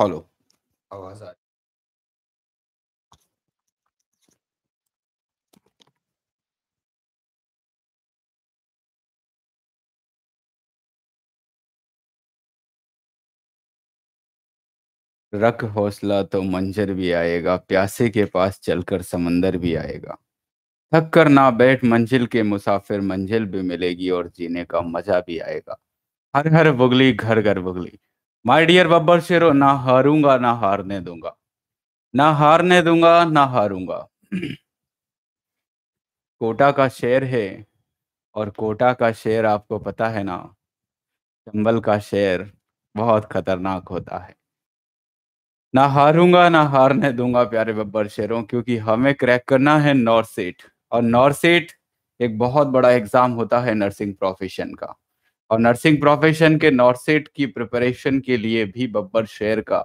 Hello आवाज आ रख हौसला तो मंजर भी आएगा प्यासे के पास चलकर समंदर भी आएगा थक कर ना बैठ मंजिल के मुसाफिर मंजिल भी मिलेगी और जीने का मजा भी आएगा हर हर बुगली घर घर बुगली माय डियर बब्बर शेरो ना हारूंगा ना हारने दूंगा ना हारने दूंगा ना हारूंगा कोटा का शेर है और कोटा का शेर आपको पता है ना चंबल का शेर बहुत खतरनाक होता है ना हारूंगा ना हारने दूंगा प्यारे बब्बर शेरों क्योंकि हमें क्रैक करना है नॉर्थ सीट और नॉर्थ सीट एक बहुत बड़ा एग्जाम होता है नर्सिंग प्रोफेशन का और नर्सिंग प्रोफेशन के नॉर्सेट की प्रिपरेशन के लिए भी बब्बर शेर का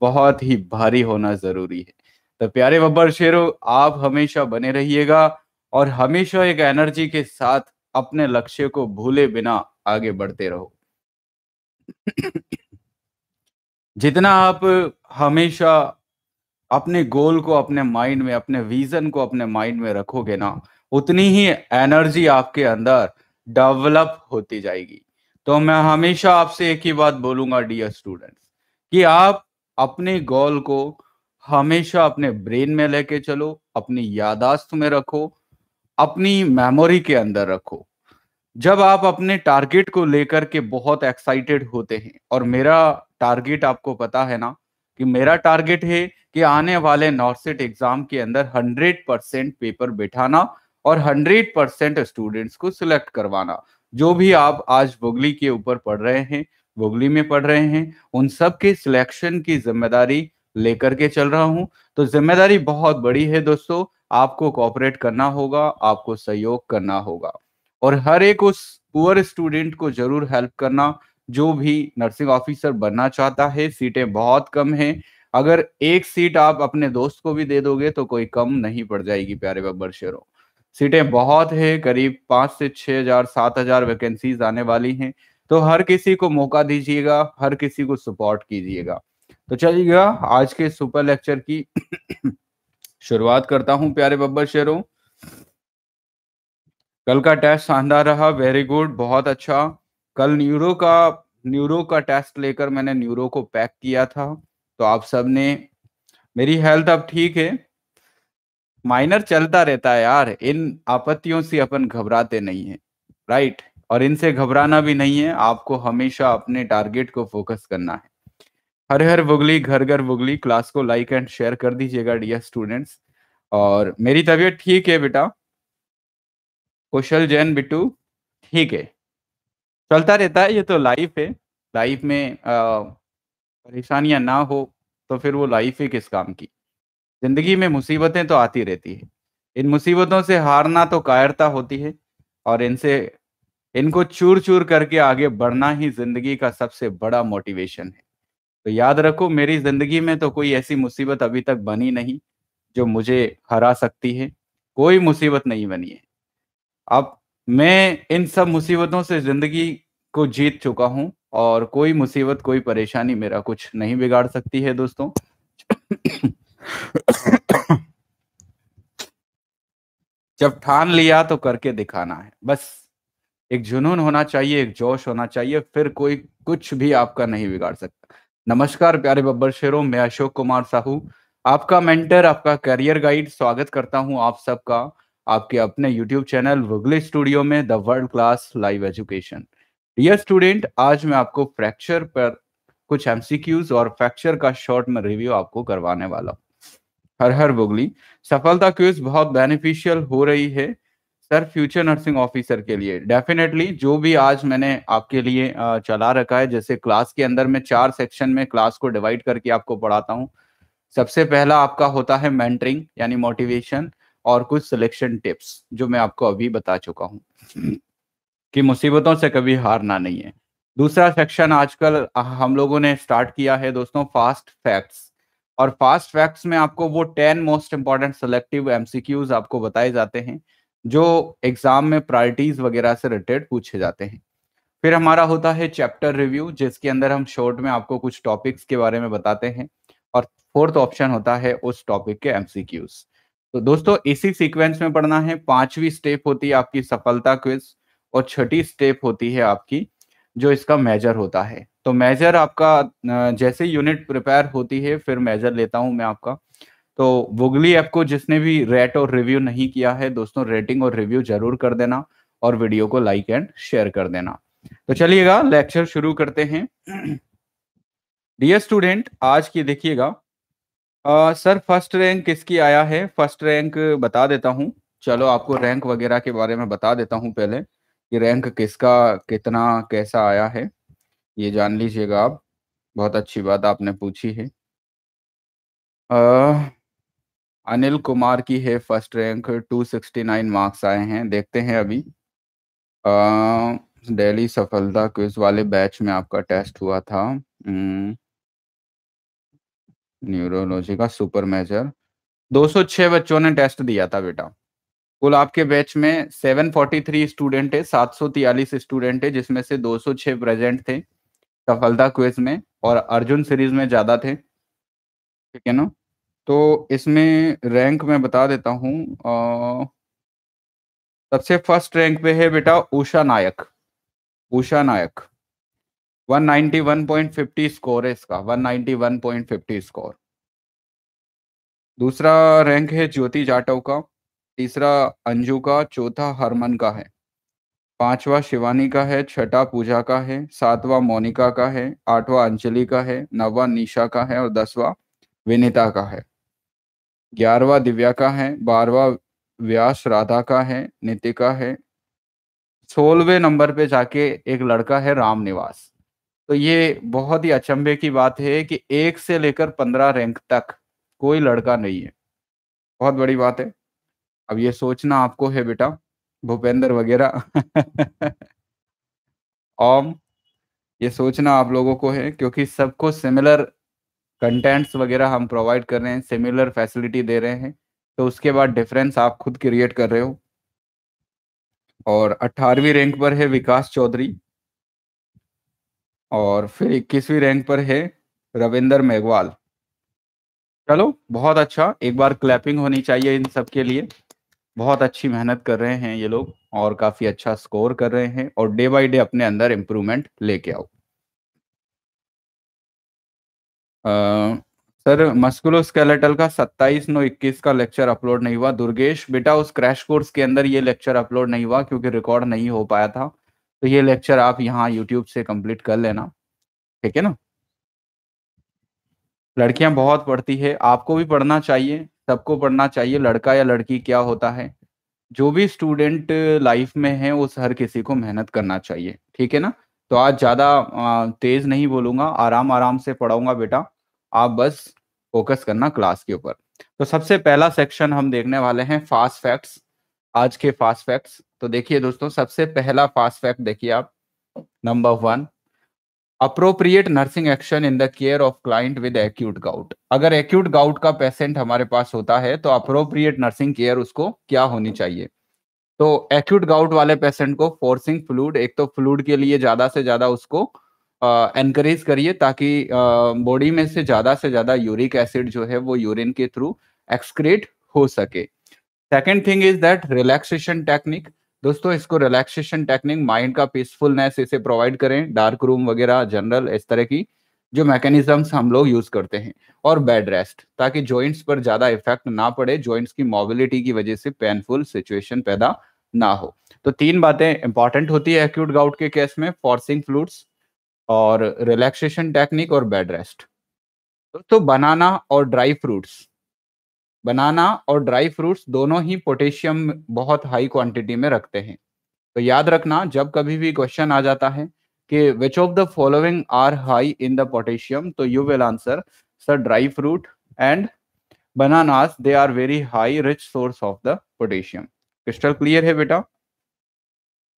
बहुत ही भारी होना जरूरी है तो प्यारे बब्बर शेरो आप हमेशा बने रहिएगा और हमेशा एक एनर्जी के साथ अपने लक्ष्य को भूले बिना आगे बढ़ते रहो जितना आप हमेशा अपने गोल को अपने माइंड में अपने विजन को अपने माइंड में रखोगे ना उतनी ही एनर्जी आपके अंदर डेवलप होती जाएगी तो मैं हमेशा आपसे एक ही बात बोलूंगा डियर स्टूडेंट्स कि आप अपने गोल को हमेशा अपने ब्रेन में लेके चलो अपनी यादाश्त में रखो अपनी मेमोरी के अंदर रखो जब आप अपने टारगेट को लेकर के बहुत एक्साइटेड होते हैं और मेरा टारगेट आपको पता है ना कि मेरा टारगेट है कि आने वाले नॉर्थ सेट एग्जाम के अंदर 100 परसेंट पेपर बैठाना और 100 परसेंट स्टूडेंट्स को सिलेक्ट करवाना जो भी आप आज वोगली के ऊपर पढ़ रहे हैं वोगली में पढ़ रहे हैं उन सब के सिलेक्शन की जिम्मेदारी लेकर के चल रहा हूं तो जिम्मेदारी बहुत बड़ी है दोस्तों आपको कॉपरेट करना होगा आपको सहयोग करना होगा और हर एक उस पुअर स्टूडेंट को जरूर हेल्प करना जो भी नर्सिंग ऑफिसर बनना चाहता है सीटें बहुत कम है अगर एक सीट आप अपने दोस्त को भी दे दोगे तो कोई कम नहीं पड़ जाएगी प्यारे बब्बर शेरों सीटें बहुत है करीब पांच से छह हजार सात हजार वैकेंसीज आने वाली हैं तो हर किसी को मौका दीजिएगा हर किसी को सपोर्ट कीजिएगा तो चलिएगा आज के सुपर लेक्चर की शुरुआत करता हूं प्यारे बब्बर शेरों कल का टेस्ट शानदार रहा वेरी गुड बहुत अच्छा कल न्यूरो का न्यूरो का टेस्ट लेकर मैंने न्यूरो को पैक किया था तो आप सब ने मेरी हेल्थ अब ठीक है माइनर चलता रहता है यार इन आपत्तियों से अपन घबराते नहीं है राइट और इनसे घबराना भी नहीं है आपको हमेशा अपने टारगेट को फोकस करना है हर हर बुगली घर घर बुगली क्लास को लाइक एंड शेयर कर दीजिएगा डियर स्टूडेंट्स और मेरी तबीयत ठीक है बेटा कुशल जैन बिट्टू ठीक है चलता रहता है ये तो लाइफ है लाइफ में परेशानियां ना हो तो फिर वो लाइफ ही किस काम की जिंदगी में मुसीबतें तो आती रहती है इन मुसीबतों से हारना तो कायरता होती है और इनसे इनको चूर चूर करके आगे बढ़ना ही जिंदगी का सबसे बड़ा मोटिवेशन है तो याद रखो मेरी जिंदगी में तो कोई ऐसी मुसीबत अभी तक बनी नहीं जो मुझे हरा सकती है कोई मुसीबत नहीं बनी है अब मैं इन सब मुसीबतों से जिंदगी को जीत चुका हूँ और कोई मुसीबत कोई परेशानी मेरा कुछ नहीं बिगाड़ सकती है दोस्तों जब ठान लिया तो करके दिखाना है बस एक जुनून होना चाहिए एक जोश होना चाहिए फिर कोई कुछ भी आपका नहीं बिगाड़ सकता नमस्कार प्यारे बब्बर शेरों मैं अशोक कुमार साहू आपका मेंटर आपका करियर गाइड स्वागत करता हूं आप सबका आपके अपने यूट्यूब चैनल वुगली स्टूडियो में the world class live education dear student आज मैं आपको फ्रैक्चर पर कुछ एमसीक्यूज और फ्रैक्चर का शॉर्ट में रिव्यू आपको करवाने वाला हूँ हर हर बोगली सफलता क्विज बहुत बेनिफिशियल हो रही है सर फ्यूचर नर्सिंग ऑफिसर के लिए डेफिनेटली जो भी आज मैंने आपके लिए चला रखा है जैसे क्लास के अंदर मैं चार सेक्शन में क्लास को डिवाइड करके आपको पढ़ाता हूँ सबसे पहला आपका होता है मेंटरिंग यानी मोटिवेशन और कुछ सिलेक्शन टिप्स जो मैं आपको अभी बता चुका हूँ कि मुसीबतों से कभी हारना नहीं है दूसरा सेक्शन आजकल हम लोगों ने स्टार्ट किया है दोस्तों फास्ट फैक्ट्स और फास्ट फैक्ट्स में आपको वो ten most important selective MCQs आपको बताए जाते हैं जो एग्जाम में प्रायोरिटीज वगैरह से रिलेटेड पूछे जाते हैं फिर हमारा होता है चैप्टर रिव्यू जिसके अंदर हम शॉर्ट में आपको कुछ टॉपिक्स के बारे में बताते हैं और फोर्थ ऑप्शन होता है उस टॉपिक के एमसीक्यूज तो दोस्तों इसी सीक्वेंस में पढ़ना है पांचवी स्टेप होती है आपकी सफलता क्विज और छठी स्टेप होती है आपकी जो इसका मेजर होता है तो मेजर आपका जैसे यूनिट प्रिपेयर होती है फिर मेजर लेता हूं मैं आपका तो वोगली ऐप को जिसने भी रेट और रिव्यू नहीं किया है दोस्तों रेटिंग और रिव्यू जरूर कर देना और वीडियो को लाइक एंड शेयर कर देना तो चलिएगा लेक्चर शुरू करते हैं डियर स्टूडेंट आज की देखिएगा सर फर्स्ट रैंक किसकी आया है फर्स्ट रैंक बता देता हूँ चलो आपको रैंक वगैरह के बारे में बता देता हूँ पहले कि रैंक किसका कितना कैसा आया है ये जान लीजिएगा आप बहुत अच्छी बात आपने पूछी है आ, अनिल कुमार की है फर्स्ट रैंक 269 मार्क्स आए हैं देखते हैं अभी डेली सफलता क्विज वाले बैच में आपका टेस्ट हुआ था न्यूरोलॉजी का सुपर मेजर 206 बच्चों ने टेस्ट दिया था बेटा कुल आपके बैच में 743 स्टूडेंट है 743 स्टूडेंट है जिसमें से 206 प्रेजेंट थे सफलता क्विज में और अर्जुन सीरीज में ज़्यादा थे ठीक है ना तो इसमें रैंक में बता देता हूँ सबसे फर्स्ट रैंक पे है बेटा उषा नायक उषा नायक 191.50 स्कोर है इसका 191.50 स्कोर दूसरा रैंक है ज्योति जाटव का तीसरा अंजू का चौथा हरमन का है पांचवा शिवानी का है छठा पूजा का है सातवा मोनिका का है आठवां अंजलि का है नवा निशा का है और दसवां विनीता का है ग्यारहवा दिव्या का है बारवा व्यास राधा का है नितिका है सोलवे नंबर पे जाके एक लड़का है राम निवास तो ये बहुत ही अचंभे की बात है कि एक से लेकर पंद्रह रैंक तक कोई लड़का नहीं है बहुत बड़ी बात है अब ये सोचना आपको है बेटा भूपेंद्र वगैरह ओम ये सोचना आप लोगों को है क्योंकि सबको सिमिलर कंटेंट्स वगैरह हम प्रोवाइड कर रहे हैं सिमिलर फैसिलिटी दे रहे हैं तो उसके बाद डिफरेंस आप खुद क्रिएट कर रहे हो और 18वीं रैंक पर है विकास चौधरी और फिर 21वीं रैंक पर है रविंदर मेघवाल चलो बहुत अच्छा एक बार क्लैपिंग होनी चाहिए इन सब के लिए बहुत अच्छी मेहनत कर रहे हैं ये लोग और काफी अच्छा स्कोर कर रहे हैं और डे बाई डे अपने अंदर इम्प्रूवमेंट लेके आओ आ, सर मस्कुलोस्केलेटल का 27 नौ 21 का लेक्चर अपलोड नहीं हुआ दुर्गेश बेटा उस क्रैश कोर्स के अंदर ये लेक्चर अपलोड नहीं हुआ क्योंकि रिकॉर्ड नहीं हो पाया था तो ये लेक्चर आप यहाँ यूट्यूब से कंप्लीट कर लेना ठीक है ना लड़कियां बहुत पढ़ती है आपको भी पढ़ना चाहिए सबको पढ़ना चाहिए लड़का या लड़की क्या होता है जो भी स्टूडेंट लाइफ में है उस हर किसी को मेहनत करना चाहिए ठीक है ना तो आज ज्यादा तेज नहीं बोलूंगा आराम आराम से पढ़ाऊंगा बेटा आप बस फोकस करना क्लास के ऊपर तो सबसे पहला सेक्शन हम देखने वाले हैं फास्ट फैक्ट्स आज के फास्ट फैक्ट्स तो देखिए दोस्तों सबसे पहला फास्ट फैक्ट देखिए आप number one appropriate nursing action in the care of client with acute gout अगर एक्यूट गाउट का पेशेंट हमारे पास होता है तो अप्रोप्रिएट नर्सिंग केयर उसको क्या होनी चाहिए तो एक्यूट गाउट वाले पेशेंट को फोर्सिंग फ्लूड एक तो फ्लूड के लिए ज्यादा से ज्यादा उसको एनकरेज करिए ताकि बॉडी में से ज्यादा से ज्यादा यूरिक एसिड जो है वो यूरिन के थ्रू एक्सक्रेट हो सके second thing is that relaxation technique दोस्तों इसको रिलैक्सेशन टेक्निक माइंड का पीसफुलनेस इसे प्रोवाइड करें डार्क रूम वगैरह जनरल इस तरह की जो मैकेनिज्म्स हम लोग यूज करते हैं और बेड रेस्ट ताकि जॉइंट्स पर ज्यादा इफेक्ट ना पड़े जॉइंट्स की मोबिलिटी की वजह से पेनफुल सिचुएशन पैदा ना हो तो तीन बातें इंपॉर्टेंट होती है एक्यूट गाउट के केस में फोर्सिंग फ्लूड्स और रिलैक्सेशन टेक्निक और बेड रेस्ट दोस्तों बनाना और ड्राई फ्रूट्स बनाना और ड्राई फ्रूट्स दोनों ही पोटेशियम बहुत हाई क्वांटिटी में रखते हैं तो याद रखना जब कभी भी क्वेश्चन आ जाता है कि which of the following are high in the potassium तो you will answer sir dry fruit and bananas they are very high rich source of the potassium crystal clear है बेटा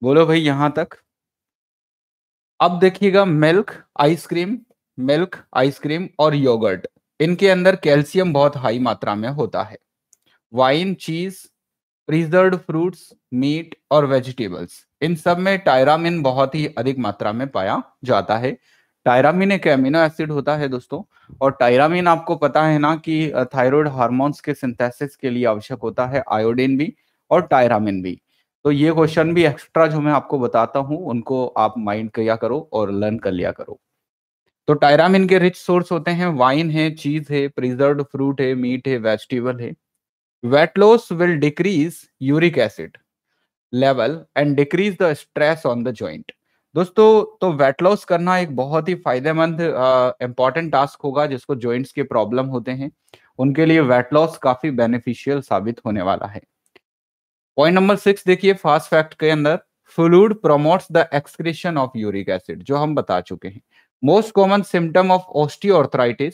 बोलो भाई यहां तक अब देखिएगा मिल्क आइसक्रीम मिल्क आइसक्रीम और योगर्ट इनके अंदर कैल्शियम बहुत हाई मात्रा में होता है wine cheese preserve fruits meat और वेजिटेबल्स इन सब में टायरामिन बहुत ही अधिक मात्रा में पाया जाता है टायरामिन एक एमिनो एसिड होता है दोस्तों और टायरामिन आपको पता है ना कि थायराइड हार्मोन्स के सिंथेसिस के लिए आवश्यक होता है आयोडीन भी और टायरामिन भी तो ये क्वेश्चन भी एक्स्ट्रा जो मैं आपको बताता हूँ उनको आप माइंड किया करो और लर्न कर लिया करो तो टायरामिन के रिच सोर्स होते हैं वाइन है चीज है प्रिजर्व फ्रूट है मीट है वेजिटेबल है weight loss will decrease uric acid level and decrease the stress on the joint दोस्तों तो वेट लॉस करना एक बहुत ही फायदेमंद इंपॉर्टेंट टास्क होगा जिसको ज्वाइंट्स के प्रॉब्लम होते हैं उनके लिए वेट लॉस काफी बेनिफिशियल साबित होने वाला है पॉइंट नंबर सिक्स देखिए फास्ट फैक्ट के अंदर fluid promotes the excretion of uric acid जो हम बता चुके हैं most common symptom of osteoarthritis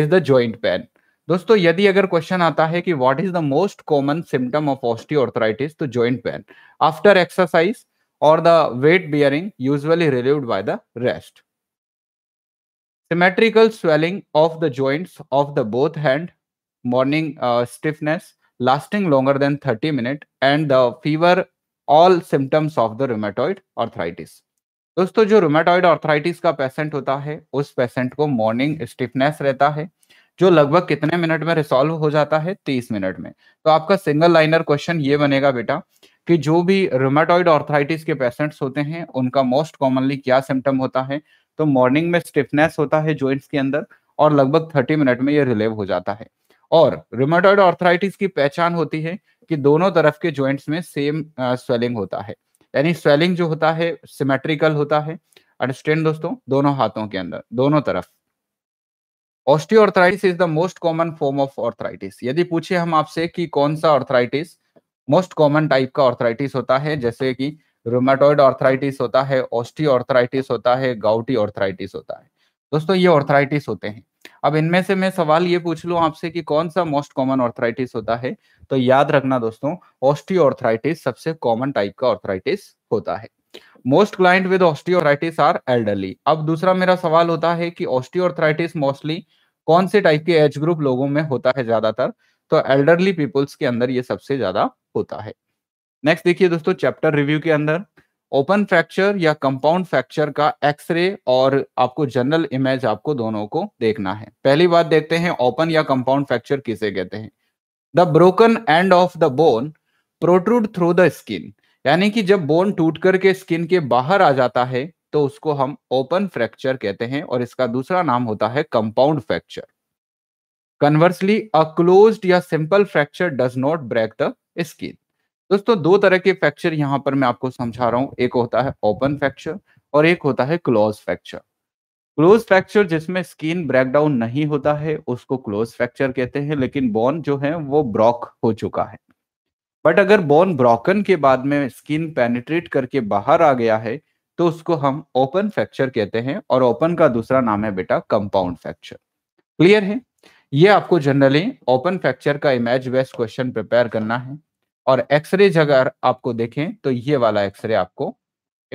is the joint pain दोस्तों यदि अगर क्वेश्चन आता है कि what is the most common symptom of osteoarthritis तो जॉइंट पेन आफ्टर एक्सरसाइज और the weight bearing usually relieved by the rest symmetrical swelling of the joints of the both hand morning uh, stiffness lasting longer than 30 minutes and the fever all symptoms of the rheumatoid arthritis दोस्तों जो rheumatoid arthritis का patient होता है उस patient को morning stiffness रहता है जो लगभग कितने मिनट में रिसॉल्व हो जाता है तीस मिनट में तो आपका सिंगल लाइनर क्वेश्चन ये बनेगा बेटा कि जो भी रोमेटॉइड ऑर्थराइटिस के पेशेंट्स होते हैं उनका मोस्ट कॉमनली क्या सिम्टम होता है तो मॉर्निंग में स्टिफनेस होता है जॉइंट्स के अंदर और लगभग थर्टी मिनट में ये रिलेव हो जाता है और रोमेटॉइड ऑर्थराइटिस की पहचान होती है कि दोनों तरफ के जॉइंट्स में सेम स्वेलिंग होता है यानी स्वेलिंग जो होता है सिमेट्रिकल होता है अंडरस्टैंड दोस्तों दोनों हाथों के अंदर दोनों तरफ osteoarthritis is the most common form of arthritis यदि पूछे हम आपसे कि कौन सा ऑर्थराइटिस मोस्ट कॉमन टाइप का ऑर्थराइटिस होता है जैसे कि रोमेटोइड ऑर्थराइटिस होता है ऑस्टियोर्थराइटिस होता है गाउटी ऑर्थराइटिस होता है दोस्तों ये ऑर्थराइटिस होते हैं अब इनमें से मैं सवाल ये पूछ लू आपसे कि कौन सा मोस्ट कॉमन ऑर्थराइटिस होता है तो याद रखना दोस्तों ऑस्टियोआर्थराइटिस सबसे कॉमन टाइप का ऑर्थराइटिस होता है most client with osteoarthritis are elderly अब दूसरा मेरा सवाल होता है कि ऑस्टियोआर्थराइटिस मोस्टली कौन से टाइप के एज ग्रुप लोगों में होता है ज्यादातर तो एल्डरली पीपुल्स के अंदर ये सबसे ज्यादा होता है नेक्स्ट देखिए दोस्तों चैप्टर रिव्यू के अंदर ओपन फ्रैक्चर या कंपाउंड फ्रैक्चर का एक्सरे और आपको जनरल इमेज आपको दोनों को देखना है पहली बात देखते हैं ओपन या कंपाउंड फ्रैक्चर किसे कहते हैं the broken end of the bone protrude through the skin यानी कि जब बोन टूट करके स्किन के बाहर आ जाता है तो उसको हम ओपन फ्रैक्चर कहते हैं और इसका दूसरा नाम होता है compound fracture conversely a closed या simple fracture does not break the skin दोस्तों दो तरह के फ्रैक्चर यहाँ पर मैं आपको समझा रहा हूँ एक होता है ओपन फ्रैक्चर और एक होता है क्लोज फ्रैक्चर क्लोज फ्रैक्चर जिसमें स्किन ब्रेकडाउन नहीं होता है उसको क्लोज फ्रैक्चर कहते हैं लेकिन बोन जो है वो ब्रॉक हो चुका है बट अगर बोन ब्रोकन के बाद में स्किन पेनिट्रेट करके बाहर आ गया है तो उसको हम ओपन फ्रैक्चर कहते हैं और ओपन का दूसरा नाम है बेटा कंपाउंड फ्रैक्चर क्लियर है ये आपको जनरली ओपन फ्रैक्चर का इमेज बेस्ट क्वेश्चन प्रिपेयर करना है और एक्सरे अगर आपको देखें तो ये वाला एक्सरे आपको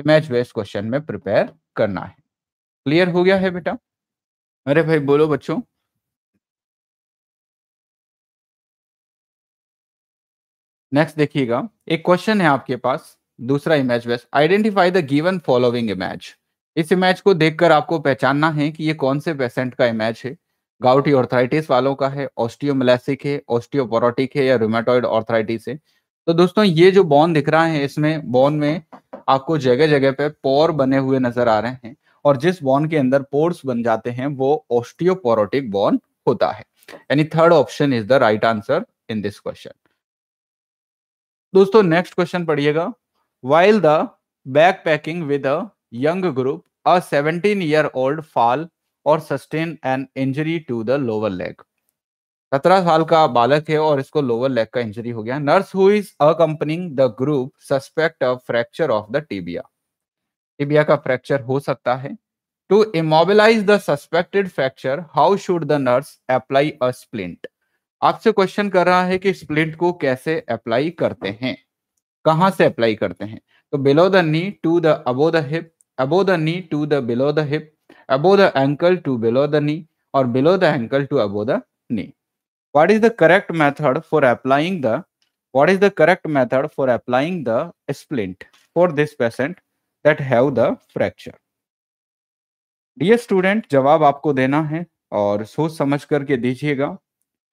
इमेज बेस्ड क्वेश्चन में प्रिपेयर करना है क्लियर हो गया है बेटा अरे भाई बोलो बच्चों नेक्स्ट देखिएगा एक क्वेश्चन है आपके पास दूसरा image based identify the given following image इस इमेज को देखकर आपको पहचानना है कि ये कौन से पेशेंट का इमेज है गाउटी ऑर्थराइटिस वालों का है ऑस्टियोमलेसिक है ऑस्टियोपोरोटिक है या रोमेटॉइड ऑर्थराइटिस है तो दोस्तों ये जो बॉन दिख रहा है इसमें बॉन में आपको जगह जगह पे पोर बने हुए नजर आ रहे हैं और जिस बॉन के अंदर पोर्स बन जाते हैं वो ऑस्टियोपोरोटिक बॉन होता है यानी third option is the right answer in this question दोस्तों नेक्स्ट क्वेश्चन पढ़िएगा while the backpacking with a young group a 17 year old fall और sustain an injury to the lower leg सत्रह साल का बालक है और इसको लोअर लेग का इंजरी हो गया nurse who is accompanying the group suspect a fracture of the tibia tibia का फ्रैक्चर हो सकता है to immobilize the suspected fracture how should the nurse apply a splint आपसे क्वेश्चन कर रहा है कि स्प्लिंट को कैसे अप्लाई करते हैं कहाँ से अप्लाई करते हैं तो below the knee to the above the hip above the knee to the below the hip above the ankle to below the knee और below the ankle to above the knee what is the correct method for applying the what is the correct method for applying the splint for this patient that have the fracture dear student जवाब आपको देना है और सोच समझ करके दीजिएगा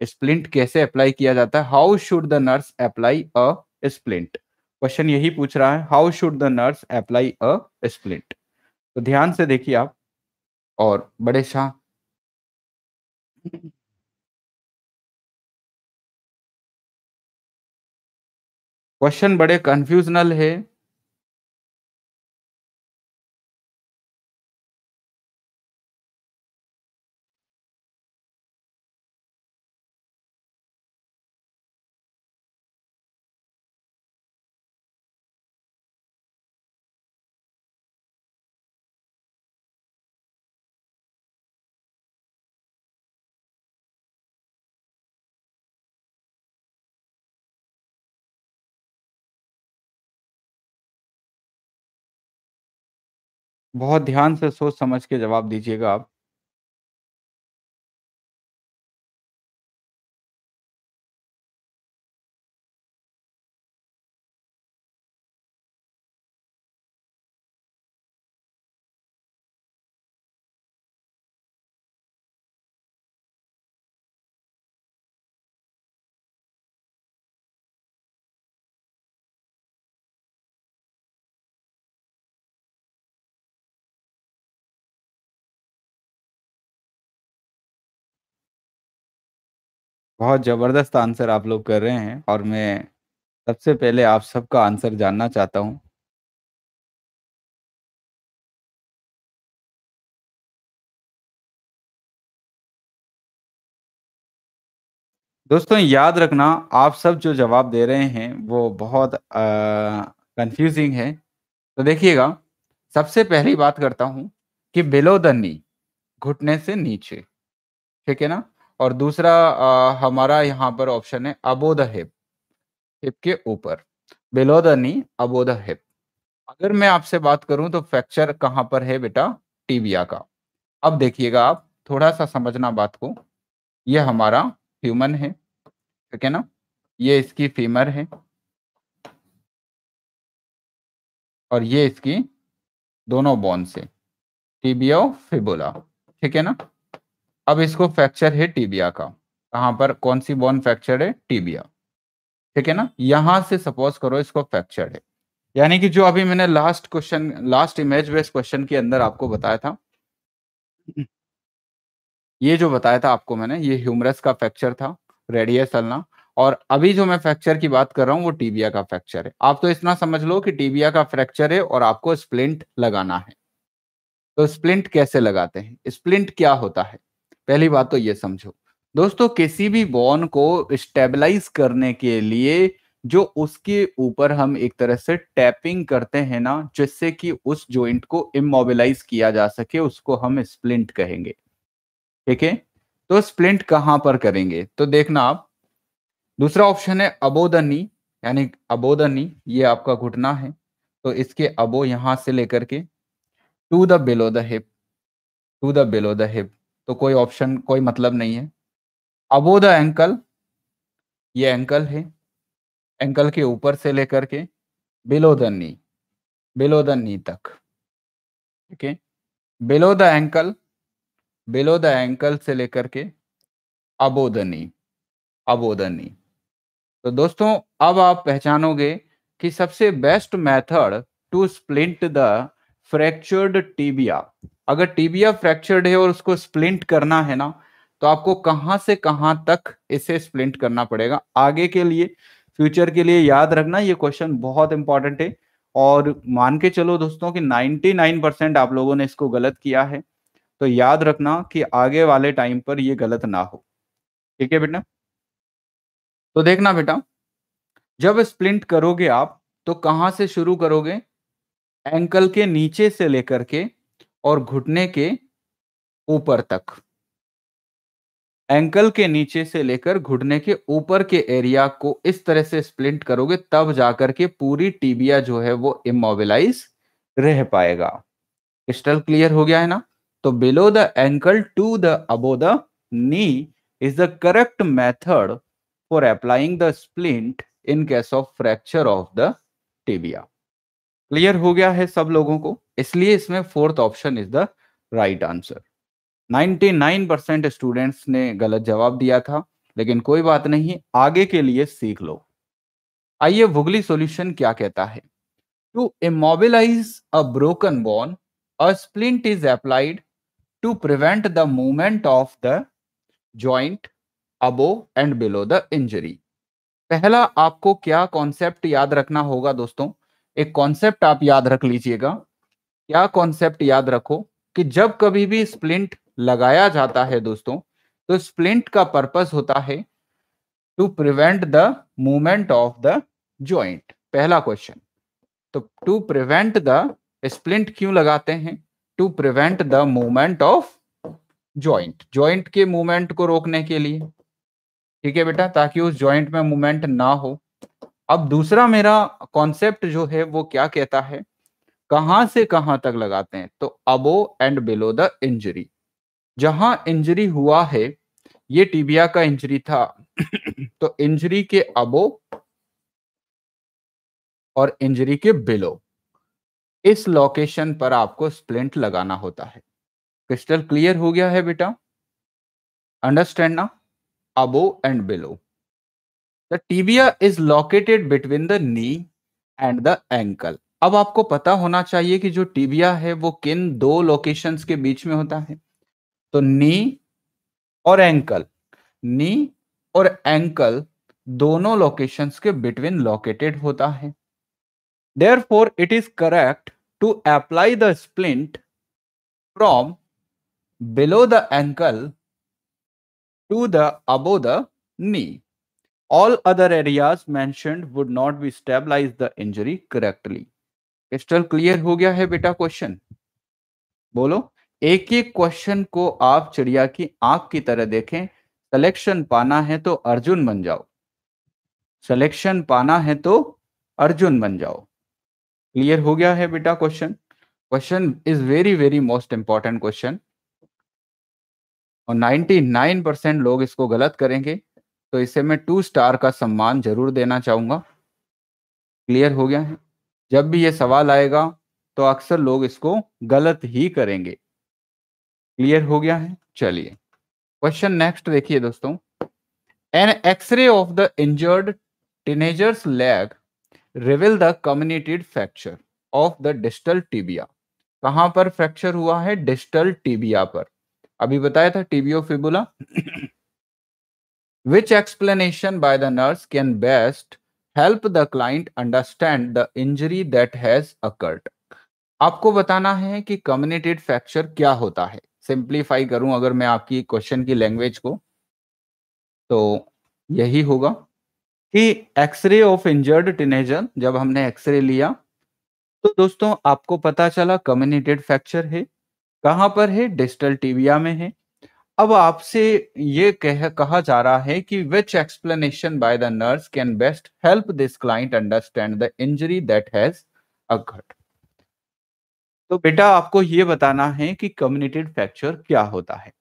splint कैसे अप्लाई किया जाता है how should the nurse apply a splint question यही पूछ रहा है how should the nurse apply a splint तो ध्यान से देखिए आप और बड़े शाह क्वेश्चन बड़े कन्फ्यूजनल है बहुत ध्यान से सोच समझ के जवाब दीजिएगा आप बहुत ज़बरदस्त आंसर आप लोग कर रहे हैं और मैं सबसे पहले आप सबका आंसर जानना चाहता हूँ। दोस्तों याद रखना आप सब जो जवाब दे रहे हैं वो बहुत कंफ्यूजिंग है। तो देखिएगा सबसे पहली बात करता हूं कि बिलो द नी घुटने से नीचे, ठीक है ना? और दूसरा आ, हमारा यहाँ पर ऑप्शन है अबोध हिप हिप के ऊपर बिलो द नी अबोध हिप अगर मैं आपसे बात करूं तो फ्रैक्चर कहाँ पर है बेटा टीबिया का अब देखिएगा आप थोड़ा सा समझना बात को ये हमारा ह्यूमन है ठीक है ना ये इसकी फीमर है और ये इसकी दोनों बॉन्स है टीबिया फिबोला ठीक है ना अब इसको फ्रैक्चर है टीबिया का कहां पर कौन सी बोन फ्रैक्चर है टीबिया ठीक है ना यहां से सपोज करो इसको फ्रैक्चर है यानी कि जो अभी मैंने last question last image based question के अंदर आपको बताया था ये जो बताया था आपको मैंने ये ह्यूमरस का फ्रैक्चर था रेडियस अलना और अभी जो मैं फ्रैक्चर की बात कर रहा हूँ वो टीबिया का फ्रैक्चर है आप तो इतना समझ लो कि टीबिया का फ्रैक्चर है और आपको स्प्लिंट लगाना है तो स्प्लिंट कैसे लगाते हैं स्प्लिंट क्या होता है पहली बात तो ये समझो दोस्तों किसी भी बॉन को स्टेबलाइज करने के लिए जो उसके ऊपर हम एक तरह से टैपिंग करते हैं ना जिससे कि उस जॉइंट को इमोबिलाईज किया जा सके उसको हम स्प्लिंट कहेंगे ठीक है तो स्प्लिंट कहां पर करेंगे तो देखना आप दूसरा ऑप्शन है अबोदनी यानी अबोदनी ये आपका घुटना है तो इसके अबो यहां से लेकर के to the below the hip to the below the hip तो कोई ऑप्शन कोई मतलब नहीं है अबो द एंकल ये एंकल है एंकल के ऊपर से लेकर के below the knee below the knee तक ठीक है below the ankle below the ankle से लेकर के अबो द नी अबो द नी तो दोस्तों अब आप पहचानोगे कि सबसे best method to splint the fractured tibia अगर टीबिया फ्रैक्चर्ड है और उसको स्प्लिंट करना है ना तो आपको कहां से कहां तक इसे स्प्लिंट करना पड़ेगा आगे के लिए फ्यूचर के लिए याद रखना ये क्वेश्चन बहुत इंपॉर्टेंट है और मान के चलो दोस्तों कि 99 परसेंट आप लोगों ने इसको गलत किया है तो याद रखना कि आगे वाले टाइम पर ये गलत ना हो ठीक है बेटा तो देखना बेटा जब स्प्लिंट करोगे आप तो कहाँ से शुरू करोगे एंकल के नीचे से लेकर के और घुटने के ऊपर तक एंकल के नीचे से लेकर घुटने के ऊपर के एरिया को इस तरह से स्प्लिंट करोगे तब जाकर के पूरी टीबिया जो है वो इमोबिलाईज रह पाएगा क्रिस्टल क्लियर हो गया है ना तो below the ankle to the above the knee is the correct method for applying the splint in case of fracture of the tibia clear हो गया है सब लोगों को इसलिए इसमें fourth option is the right answer 99 percent students ने गलत जवाब दिया था लेकिन कोई बात नहीं आगे के लिए सीख लो आइए भुगली सॉल्यूशन क्या कहता है to immobilize a broken bone a splint is applied to prevent the movement of the joint above and below the injury पहला आपको क्या कॉन्सेप्ट याद रखना होगा दोस्तों एक कॉन्सेप्ट आप याद रख लीजिएगा क्या कॉन्सेप्ट याद रखो कि जब कभी भी स्प्लिंट लगाया जाता है दोस्तों तो स्प्लिंट का पर्पस होता है to prevent the movement of the joint पहला क्वेश्चन तो टू प्रिवेंट द स्प्लिंट क्यों लगाते हैं to prevent the movement of joint joint के मूवमेंट को रोकने के लिए ठीक है बेटा ताकि उस ज्वाइंट में मूवमेंट ना हो अब दूसरा मेरा कॉन्सेप्ट जो है वो क्या कहता है कहां से कहां तक लगाते हैं तो above and below the injury जहां इंजरी हुआ है ये टीबिया का इंजरी था तो इंजरी के अबो और इंजरी के बिलो इस लोकेशन पर आपको स्प्लिंट लगाना होता है क्रिस्टल क्लियर हो गया है बेटा अंडरस्टैंड ना above and below the tibia is located between the knee and the ankle अब आपको पता होना चाहिए कि जो टीबिया है वो किन दो लोकेशंस के बीच में होता है तो नी और एंकल नी और एंकल दोनों लोकेशंस के बिटवीन लोकेटेड होता है therefore it is correct to apply the splint from below the ankle to the above the knee All other areas mentioned would not be stabilize the injury correctly. Crystal clear हो गया है बेटा question बोलो एक एक question को आप चिड़िया की आंख की तरह देखें सिलेक्शन पाना है तो अर्जुन बन जाओ सिलेक्शन पाना है तो अर्जुन बन जाओ क्लियर हो गया है बेटा question question is very very most important question और 99 परसेंट लोग इसको गलत करेंगे तो इसे मैं टू स्टार का सम्मान जरूर देना चाहूँगा क्लियर हो गया है जब भी ये सवाल आएगा तो अक्सर लोग इसको गलत ही करेंगे क्लियर हो गया है चलिए क्वेश्चन नेक्स्ट देखिए दोस्तों an x-ray of the injured teenagers leg reveal the comminuted fracture of the distal tibia कहां पर फ्रैक्चर हुआ है डिस्टल टीबिया पर अभी बताया था tibio fibula Which explanation by the nurse can best help the client understand the injury that has occurred? आपको बताना है कि कम्युनिटेड फ्रैक्चर क्या होता है सिंप्लीफाई करूं अगर मैं आपकी क्वेश्चन की लैंग्वेज को तो यही होगा कि एक्सरे ऑफ इंजर्ड टीनेजर जब हमने एक्सरे लिया तो दोस्तों आपको पता चला कम्युनिटेड फ्रैक्चर है कहां पर है डिस्टल टीबिया में है अब आपसे ये कह कहा जा रहा है कि which explanation by the nurse can best help this client understand the injury that has occurred तो बेटा आपको ये बताना है कि कम्युनिटेड फ्रैक्चर क्या होता है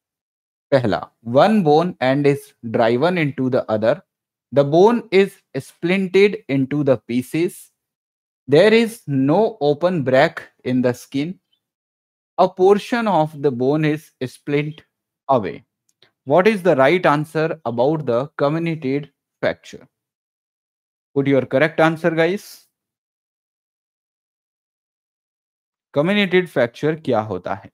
पहला one bone end is driven into the other the bone is splintered into the pieces there is no open break in the skin a portion of the bone is splint away. What is the right answer about the comminuted fracture? Put your correct answer, guys. Comminuted fracture क्या होता है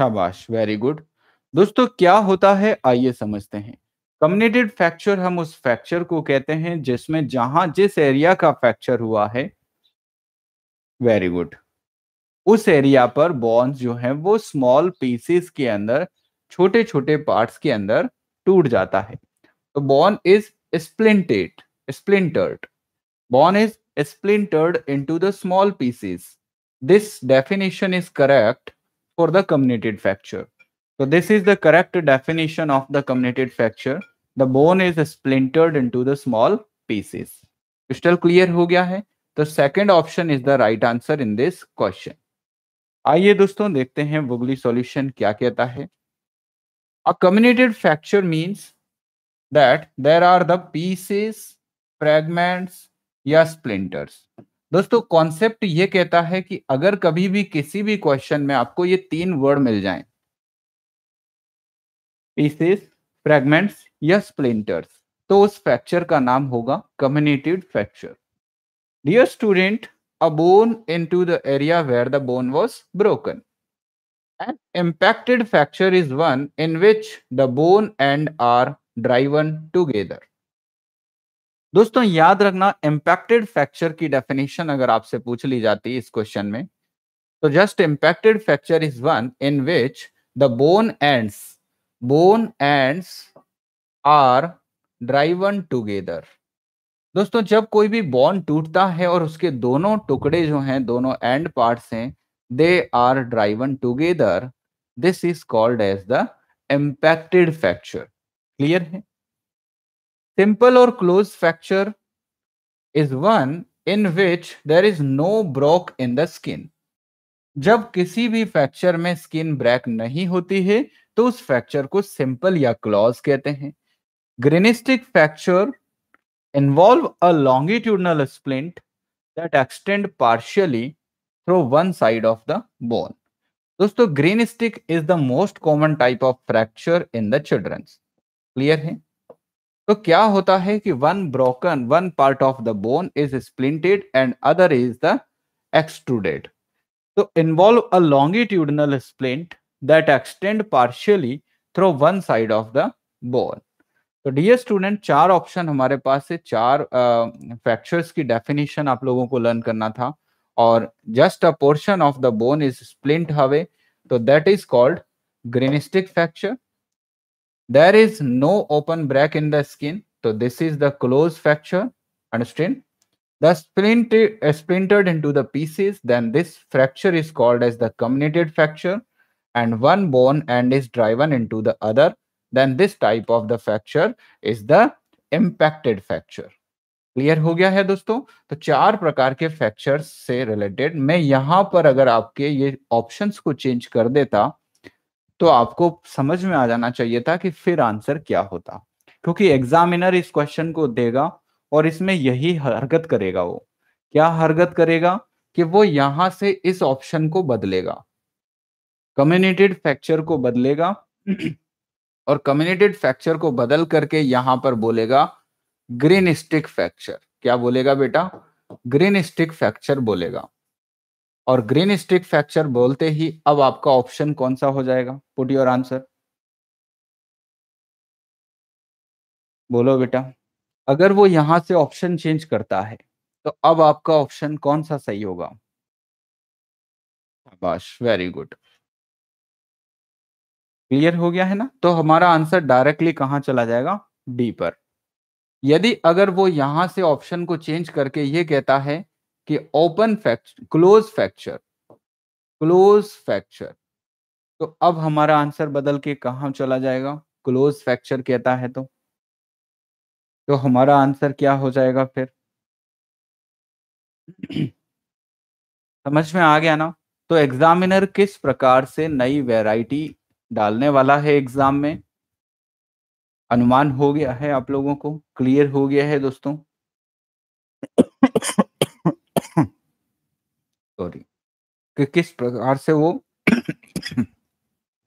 शाबाश very good दोस्तों क्या होता है आइए समझते हैं कम्युनेटेड फ्रैक्चर हम उस फ्रैक्चर को कहते हैं जिसमें जहां जिस एरिया का फ्रैक्चर हुआ है वेरी गुड उस एरिया पर बॉन्स जो है वो स्मॉल पीसेस के अंदर छोटे छोटे पार्ट्स के अंदर टूट जाता है तो बॉन is splintered splintered bone is splintered into the small pieces this definition is correct for the comminuted fracture तो this is the correct definition of the comminuted fracture the bone is splintered to the small pieces crystal clear हो गया है तो second option is the right answer in this question आइए दोस्तों देखते हैं वुगली सॉल्यूशन क्या कहता है a comminuted fracture means that there are the pieces fragments या स्प्लिंटर्स दोस्तों कॉन्सेप्ट यह कहता है कि अगर कभी भी किसी भी क्वेश्चन में आपको ये तीन वर्ड मिल जाएं पीसेस फ्रेगमेंट्स या स्प्लिंटर्स तो उस फ्रैक्चर का नाम होगा comminuted fracture dear student a bone into the area where the bone was broken an impacted fracture is one in which the bone end are driven together दोस्तों याद रखना impacted fracture की definition अगर आपसे पूछ ली जाती इस क्वेश्चन में तो just impacted fracture is one in which the bone ends bone ends are driven together दोस्तों जब कोई भी बोन टूटता है और उसके दोनों टुकड़े जो हैं दोनों एंड पार्ट्स हैं they are driven together this is called as the impacted fracture clear है सिंपल और close fracture is one in which there is no broke in the skin जब किसी भी फ्रैक्चर में स्किन ब्रैक नहीं होती है तो उस फ्रैक्चर को सिंपल या क्लॉज कहते हैं greenstick fracture involve a longitudinal splint that extend partially through one side of the bone दोस्तों greenstick is the most common type of fracture in the children's clear है तो क्या होता है कि one broken one part of the bone is splinted and other is the extruded तो involve a longitudinal splint that extend partially through one side of the bone तो dear student चार option हमारे पास है चार फ्रैक्चर्स uh, की definition आप लोगों को लर्न करना था और just a portion of the bone is splint away तो that is called greenstick fracture there is no open break in the skin तो this is the close fracture understand The splint is splintered into the pieces, then this fracture is called as the comminuted fracture, and one bone end is driven into the other. Then this type of the fracture is the impacted fracture. Clear हो गया है दोस्तों तो चार प्रकार के fracture से related मैं यहां पर अगर आपके ये ऑप्शंस को चेंज कर देता तो आपको समझ में आ जाना चाहिए था कि फिर आंसर क्या होता क्योंकि एग्जामिनर इस क्वेश्चन को देगा और इसमें यही हरकत करेगा वो क्या हरकत करेगा कि वो यहां से इस ऑप्शन को बदलेगा कम्युनिटेड फ्रैक्चर को बदलेगा और कम्युनिटेड फ्रैक्चर को बदल करके यहां पर बोलेगा ग्रीन स्टिक फ्रैक्चर क्या बोलेगा बेटा ग्रीन स्टिक फ्रैक्चर बोलेगा और ग्रीन स्टिक फ्रैक्चर बोलते ही अब आपका ऑप्शन कौन सा हो जाएगा पुट योर आंसर बोलो बेटा अगर वो यहां से ऑप्शन चेंज करता है तो अब आपका ऑप्शन कौन सा सही होगा वेरी गुड क्लियर हो गया है ना तो हमारा आंसर डायरेक्टली कहा चला जाएगा डी पर यदि अगर वो यहां से ऑप्शन को चेंज करके ये कहता है कि open fracture close fracture close fracture तो अब हमारा आंसर बदल के कहा चला जाएगा क्लोज फ्रैक्चर कहता है तो तो हमारा आंसर क्या हो जाएगा फिर समझ में आ गया ना तो एग्जामिनर किस प्रकार से नई वैरायटी डालने वाला है एग्जाम में अनुमान हो गया है आप लोगों को क्लियर हो गया है दोस्तों सॉरी कि किस प्रकार से वो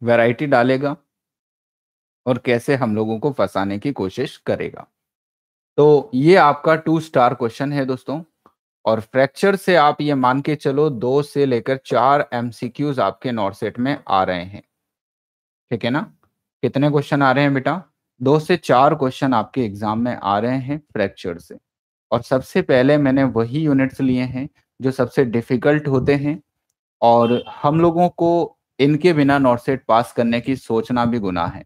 वैरायटी डालेगा और कैसे हम लोगों को फंसाने की कोशिश करेगा तो ये आपका टू स्टार क्वेश्चन है दोस्तों और फ्रैक्चर से आप ये मान के चलो दो से लेकर चार एमसीक्यूज आपके नॉर्थ सेट में आ रहे हैं ठीक है ना कितने क्वेश्चन आ रहे हैं बेटा दो से चार क्वेश्चन आपके एग्जाम में आ रहे हैं फ्रैक्चर से और सबसे पहले मैंने वही यूनिट्स लिए हैं जो सबसे डिफिकल्ट होते हैं और हम लोगों को इनके बिना नॉर्थ सेट पास करने की सोचना भी गुना है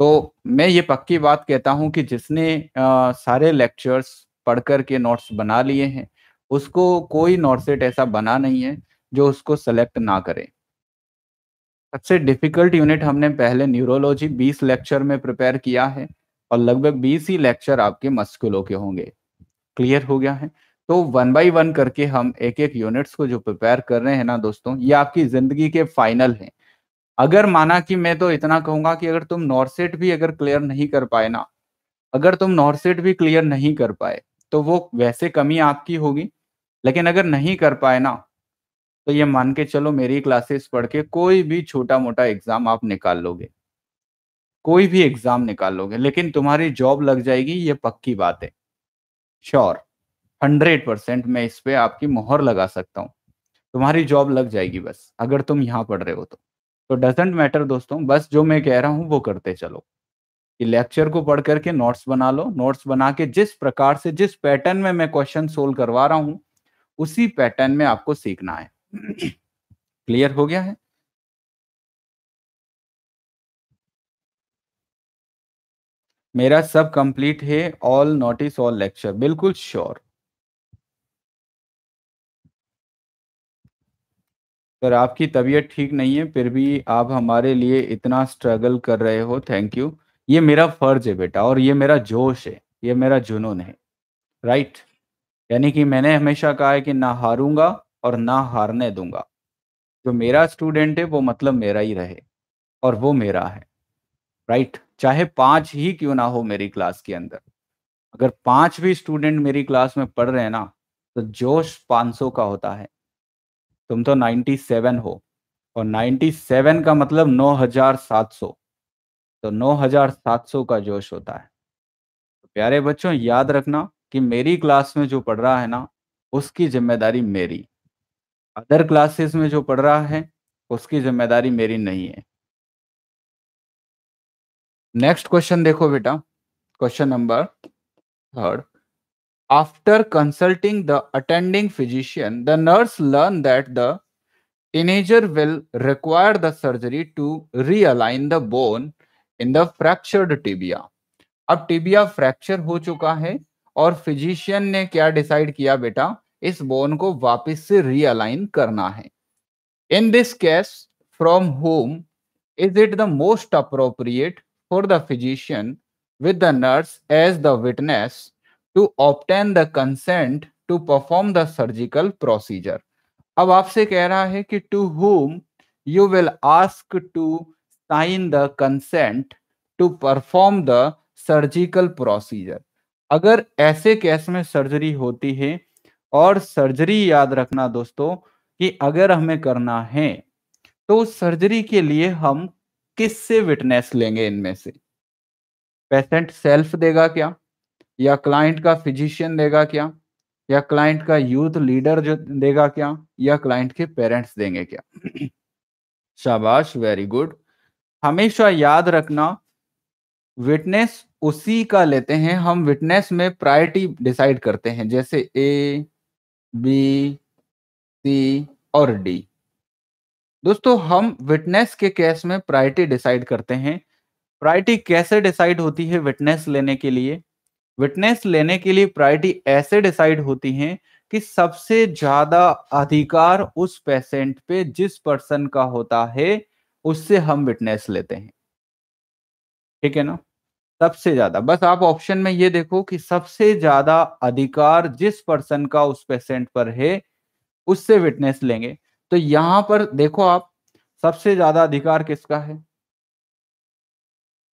तो मैं ये पक्की बात कहता हूँ कि जिसने आ, सारे लेक्चर्स पढ़ के नोट्स बना लिए हैं उसको कोई नोटसेट ऐसा बना नहीं है जो उसको सेलेक्ट ना करे सबसे डिफिकल्ट यूनिट हमने पहले न्यूरोलॉजी 20 लेक्चर में प्रिपेयर किया है और लगभग 20 ही लेक्चर आपके मस्कुलों के होंगे क्लियर हो गया है तो वन बाई वन करके हम एक एक यूनिट्स को जो प्रिपेयर कर रहे हैं ना दोस्तों ये आपकी जिंदगी के फाइनल हैं अगर माना कि मैं तो इतना कहूंगा कि अगर तुम नॉर्सेट भी अगर क्लियर नहीं कर पाए ना अगर तुम नॉर्सेट भी क्लियर नहीं कर पाए तो वो वैसे कमी आपकी होगी लेकिन अगर नहीं कर पाए ना तो ये मान के चलो मेरी क्लासेस पढ़ के कोई भी छोटा मोटा एग्जाम आप निकाल लोगे कोई भी एग्जाम निकाल लोगे लेकिन तुम्हारी जॉब लग जाएगी ये पक्की बात है श्योर हंड्रेड परसेंट मैं इस पर आपकी मोहर लगा सकता हूँ तुम्हारी जॉब लग जाएगी बस अगर तुम यहाँ पढ़ रहे हो तो तो डजेंट मैटर दोस्तों बस जो मैं कह रहा हूँ वो करते चलो कि लेक्चर को पढ़ करके नोट्स बना लो नोट्स बना के जिस प्रकार से जिस पैटर्न में मैं क्वेश्चन सोल्व करवा रहा हूँ उसी पैटर्न में आपको सीखना है क्लियर हो गया है मेरा सब कंप्लीट है ऑल नोटिस ऑल लेक्चर बिल्कुल श्योर अगर आपकी तबीयत ठीक नहीं है फिर भी आप हमारे लिए इतना स्ट्रगल कर रहे हो थैंक यू ये मेरा फर्ज है बेटा और ये मेरा जोश है ये मेरा जुनून है राइट यानी कि मैंने हमेशा कहा है कि ना हारूंगा और ना हारने दूंगा जो मेरा स्टूडेंट है वो मतलब मेरा ही रहे और वो मेरा है राइट चाहे पांच ही क्यों ना हो मेरी क्लास के अंदर अगर पांच भी स्टूडेंट मेरी क्लास में पढ़ रहे हैं ना तो जोश 500 का होता है तुम तो 97 हो और 97 का मतलब 9700 तो 9700 का जोश होता है तो प्यारे बच्चों याद रखना कि मेरी क्लास में जो पढ़ रहा है ना उसकी जिम्मेदारी मेरी अदर क्लासेस में जो पढ़ रहा है उसकी जिम्मेदारी मेरी नहीं है नेक्स्ट क्वेश्चन देखो बेटा question number third After consulting the attending physician, the nurse learn that the teenager will require the surgery to realign the bone in the fractured tibia. ab tibia fracture ho chuka hai aur physician ne kya decide kiya beta is bone ko वापस se realign karna hai in this case from whom is it the most appropriate for the physician with the nurse as the witness to obtain the consent to perform the surgical procedure अब आपसे कह रहा है कि to whom you will ask to sign the consent to perform the surgical procedure अगर ऐसे case में surgery होती है और सर्जरी याद रखना दोस्तों कि अगर हमें करना है तो सर्जरी के लिए हम किससे विटनेस लेंगे इनमें से पेशेंट सेल्फ देगा क्या या क्लाइंट का फिजिशियन देगा क्या या क्लाइंट का यूथ लीडर जो देगा क्या या क्लाइंट के पेरेंट्स देंगे क्या शाबाश वेरी गुड हमेशा याद रखना विटनेस उसी का लेते हैं हम विटनेस में प्रायोरिटी डिसाइड करते हैं जैसे ए बी सी और डी दोस्तों हम विटनेस के केस में प्रायोरिटी डिसाइड करते हैं प्रायोरिटी कैसे डिसाइड होती है विटनेस लेने के लिए विटनेस लेने के लिए प्रायोरिटी ऐसे डिसाइड होती है कि सबसे ज्यादा अधिकार उस पेशेंट पे जिस पर्सन का होता है उससे हम विटनेस लेते हैं ठीक है ना सबसे ज्यादा बस आप ऑप्शन में ये देखो कि सबसे ज्यादा अधिकार जिस पर्सन का उस पेशेंट पर है उससे विटनेस लेंगे तो यहां पर देखो आप सबसे ज्यादा अधिकार किसका है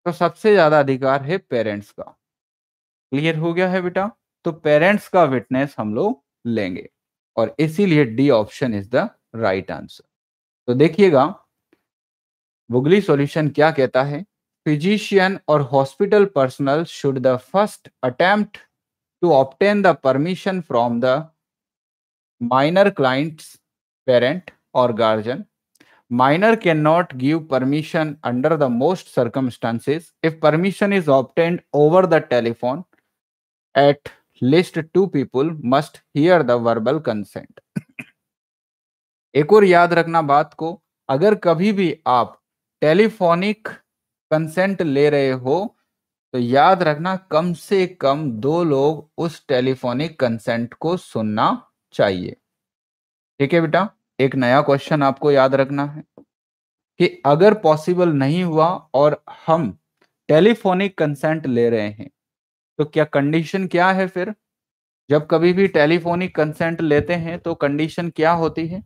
तो सबसे ज्यादा अधिकार है पेरेंट्स का क्लियर हो गया है बेटा तो पेरेंट्स का विटनेस हम लोग लेंगे और इसीलिए D option is the right answer तो देखिएगा बुगली सॉल्यूशन क्या कहता है फिजिशियन और hospital personnel should the first attempt to obtain the permission from the minor client parent और guardian minor can not give permission under the most circumstances if permission is obtained over the telephone at least two people must hear the verbal consent. एक और याद रखना बात को अगर कभी भी आप टेलीफोनिक कंसेंट ले रहे हो तो याद रखना कम से कम दो लोग उस टेलीफोनिक कंसेंट को सुनना चाहिए ठीक है बेटा एक नया क्वेश्चन आपको याद रखना है कि अगर पॉसिबल नहीं हुआ और हम टेलीफोनिक कंसेंट ले रहे हैं तो क्या कंडीशन क्या है फिर जब कभी भी टेलीफोनिक कंसेंट लेते हैं तो कंडीशन क्या होती है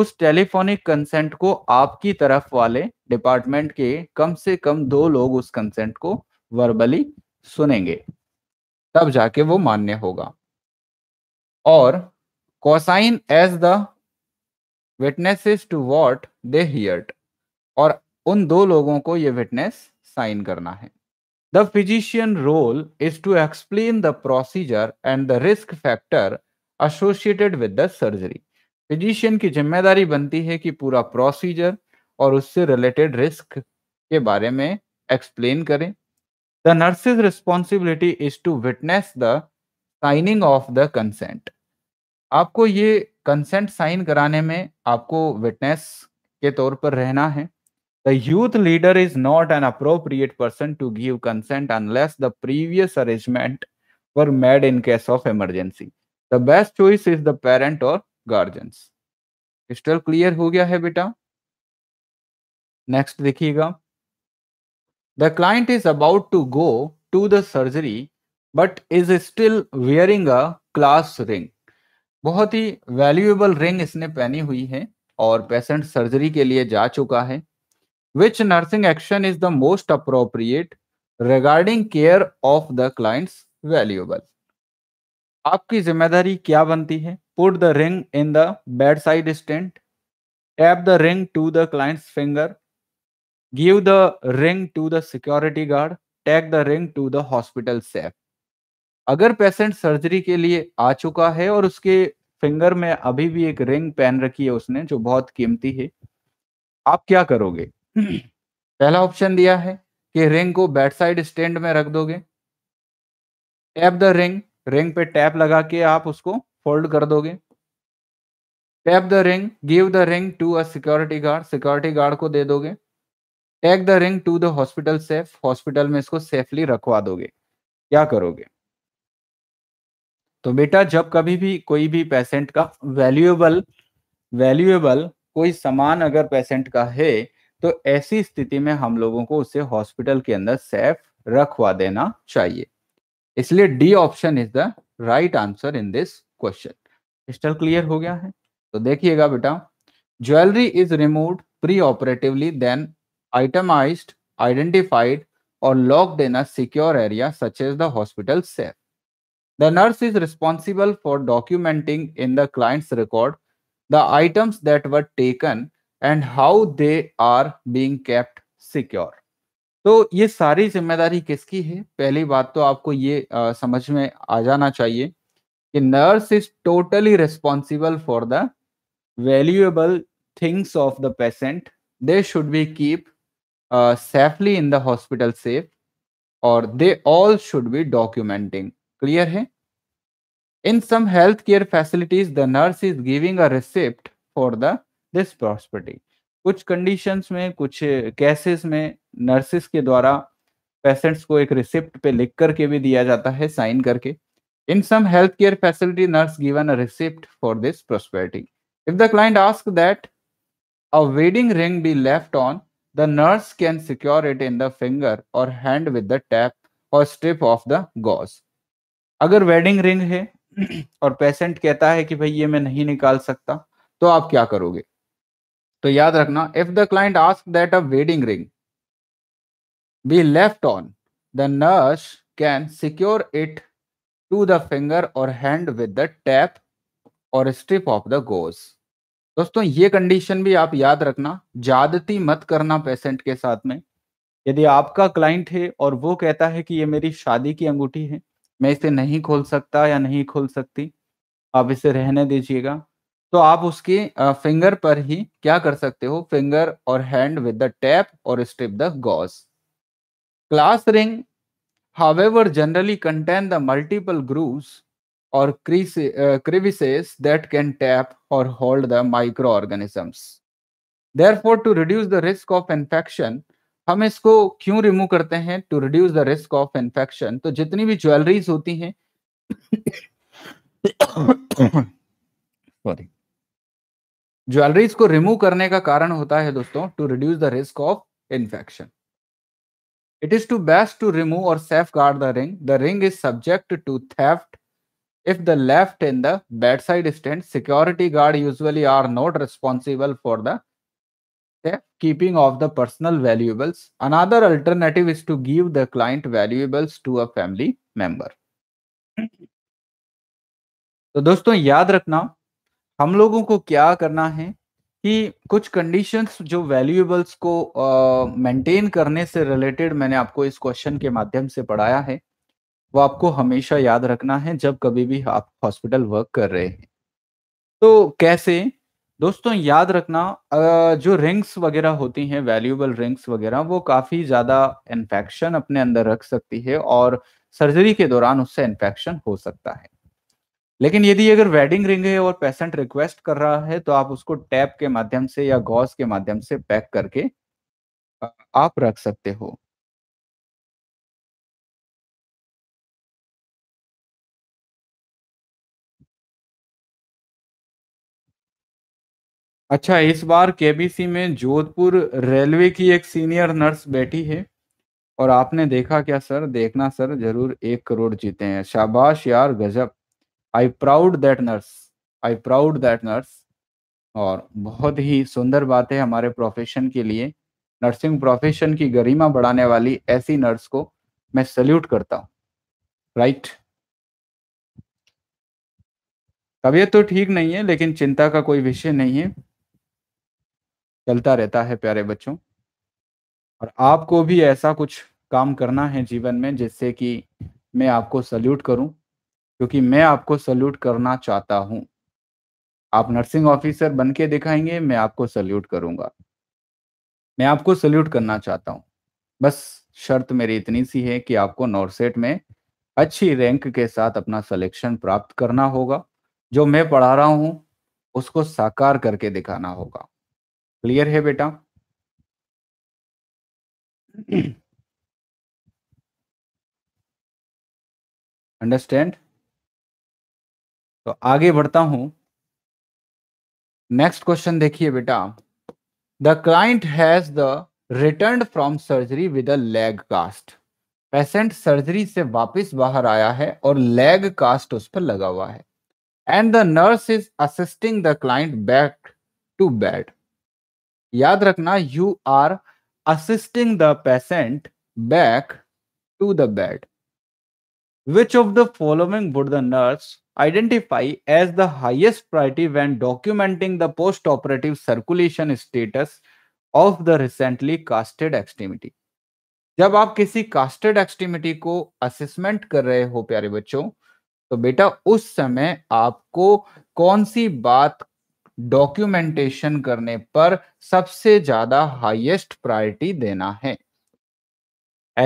उस टेलीफोनिक कंसेंट को आपकी तरफ वाले डिपार्टमेंट के कम से कम दो लोग उस कंसेंट को वर्बली सुनेंगे तब जाके वो मान्य होगा और cosign as the witnesses to what they heard और उन दो लोगों को ये विटनेस साइन करना है The physician role is to explain the procedure and the risk factor associated with the surgery. Physician की जिम्मेदारी बनती है कि पूरा प्रोसीजर और उससे रिलेटेड रिस्क के बारे में एक्सप्लेन करें the nurse's responsibility is to witness the signing of the consent आपको ये कंसेंट साइन कराने में आपको विटनेस के तौर पर रहना है The youth leader is not an appropriate person to give consent unless the previous arrangement were made in case of emergency. The best choice is the parent or guardians. Still clear who gaya hai beta? Next dikhiga. The client is about to go to the surgery but is still wearing a class ring. Bohati valuable ring isne pani hui hai or patient surgery ke liye ja chuka hai. which nursing action is the most appropriate regarding care of the client's valuable आपकी जिम्मेदारी क्या बनती है put the ring in the bedside stand tape the ring to the client's finger give the ring to the security guard tag the ring to the hospital safe अगर patient surgery के लिए आ चुका है और उसके finger में अभी भी एक रिंग पहन रखी है उसने जो बहुत कीमती है आप क्या करोगे पहला ऑप्शन दिया है कि रिंग को बैट साइड स्टैंड में रख दोगे टैप द रिंग रिंग पे टैप लगा के आप उसको फोल्ड कर दोगे tape the ring give the ring to a security guard security guard को दे दोगे take the ring to the hospital safe hospital में इसको सेफली रखवा दोगे क्या करोगे तो बेटा जब कभी भी कोई भी पेशेंट का वैल्यूएबल वैल्यूएबल कोई सामान अगर पेशेंट का है तो ऐसी स्थिति में हम लोगों को उसे हॉस्पिटल के अंदर सेफ रखवा देना चाहिए इसलिए D option is the right answer in this question crystal clear हो गया है तो देखिएगा बेटा jewellery is remove preoperatively then itemize identified और लॉक देना secure area such as the hospital safe the nurse is responsible for documenting in the client's record the items that were taken and how they are being kept secure तो ये सारी जिम्मेदारी किसकी है पहली बात तो आपको ये आ, समझ में आ जाना चाहिए कि nurse is totally responsible for the valuable things of the patient they should be keep safely in the hospital safe और they all should be documenting clear है in some health care facilities the nurse is giving a receipt for the this prosperity कुछ conditions में कुछ cases में nurses के द्वारा patients को एक रिसिप्ट पे लिख करके भी दिया जाता है साइन करके in some health care facility nurse given a receipt for this prosperity if the client ask that a wedding ring be left on the nurse can secure it in the finger और hand with the tape और strip of the gauze अगर wedding ring है और patient कहता है कि भाई ये मैं नहीं निकाल सकता तो आप क्या करोगे तो याद रखना if the client ask that a wedding ring be left on the nurse can secure it to the finger और हैंड विद द टैप और स्ट्रिप ऑफ द गोज दोस्तों ये कंडीशन भी आप याद रखना ज्यादती मत करना पेशेंट के साथ में यदि आपका क्लाइंट है और वो कहता है कि ये मेरी शादी की अंगूठी है मैं इसे नहीं खोल सकता या नहीं खोल सकती आप इसे रहने दीजिएगा तो आप उसके फिंगर पर ही क्या कर सकते हो फिंगर और हैंड विद द टैप और strip the gauze class ring however generally contain the multiple groove और क्रिविसेस दैट कैन टैप और hold the microorganisms therefore to reduce the risk of infection हम इसको क्यों remove करते हैं to reduce the risk of infection तो जितनी भी ज्वेलरीज होती हैं सॉरी ज्वेलरीज को रिमूव करने का कारण होता है दोस्तों to reduce the risk of infection it is to best to remove और safeguard the ring the ring is subject to theft if the left in the bedside stand security guard usually are not responsible for the keeping of the personal valuables another alternative is to give the client valuables to a family member दोस्तों याद रखना हम लोगों को क्या करना है कि कुछ कंडीशंस जो वैल्यूएबल्स को मेंटेन uh, करने से रिलेटेड मैंने आपको इस क्वेश्चन के माध्यम से पढ़ाया है वो आपको हमेशा याद रखना है जब कभी भी आप हॉस्पिटल वर्क कर रहे हैं तो कैसे दोस्तों याद रखना जो रिंग्स वगैरह होती हैं वैल्यूएबल रिंग्स वगैरह वो काफ़ी ज़्यादा इन्फेक्शन अपने अंदर रख सकती है और सर्जरी के दौरान उससे इन्फेक्शन हो सकता है लेकिन यदि अगर वेडिंग रिंग है और पेशेंट रिक्वेस्ट कर रहा है तो आप उसको टैप के माध्यम से या गॉस के माध्यम से पैक करके आप रख सकते हो अच्छा इस बार केबीसी में जोधपुर रेलवे की एक सीनियर नर्स बैठी है और आपने देखा क्या सर देखना सर जरूर एक करोड़ जीते हैं शाबाश यार गजब I proud that nurse I proud that nurse और बहुत ही सुंदर बात है हमारे प्रोफेशन के लिए नर्सिंग प्रोफेशन की गरिमा बढ़ाने वाली ऐसी नर्स को मैं सल्यूट करता हूँ राइट तबीयत तो ठीक नहीं है लेकिन चिंता का कोई विषय नहीं है चलता रहता है प्यारे बच्चों और आपको भी ऐसा कुछ काम करना है जीवन में जिससे कि मैं आपको सल्यूट करूं क्योंकि मैं आपको सल्यूट करना चाहता हूं आप नर्सिंग ऑफिसर बन के दिखाएंगे मैं आपको सल्यूट करूंगा मैं आपको सल्यूट करना चाहता हूं बस शर्त मेरी इतनी सी है कि आपको नॉर्सेट में अच्छी रैंक के साथ अपना सिलेक्शन प्राप्त करना होगा जो मैं पढ़ा रहा हूं उसको साकार करके दिखाना होगा क्लियर है बेटा अंडरस्टैंड तो आगे बढ़ता हूं नेक्स्ट क्वेश्चन देखिए बेटा the client has the return from surgery with a leg cast patient surgery से वापस बाहर आया है और लेग कास्ट उस पर लगा हुआ है and the nurse is assisting the client back to bed याद रखना you are assisting the patient back to the bed which of the following would the nurse identify as the highest priority when documenting the post-operative circulation status of the recently casted extremity. जब आप किसी casted extremity को assessment कर रहे हो प्यारे बच्चों तो बेटा उस समय आपको कौन सी बात डॉक्यूमेंटेशन करने पर सबसे ज्यादा हाईएस्ट प्रायोरिटी देना है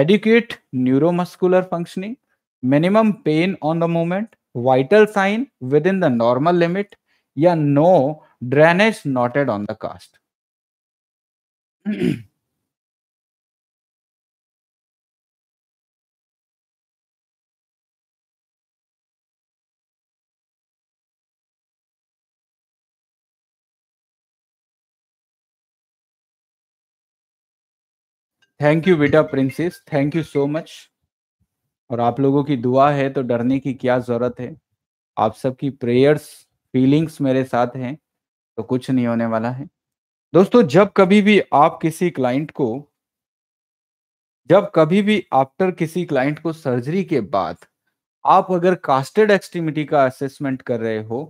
adequate neuromuscular functioning minimum pain on the moment vital sign within the normal limit, yeah, no drainage noted on the cast. Thank you, Vita Princess. Thank you so much. और आप लोगों की दुआ है तो डरने की क्या जरूरत है आप सबकी प्रेयर्स फीलिंग्स मेरे साथ हैं तो कुछ नहीं होने वाला है दोस्तों जब कभी भी आप किसी क्लाइंट को जब कभी भी आफ्टर किसी क्लाइंट को सर्जरी के बाद आप अगर कास्टेड एक्सट्रीमिटी का असेसमेंट कर रहे हो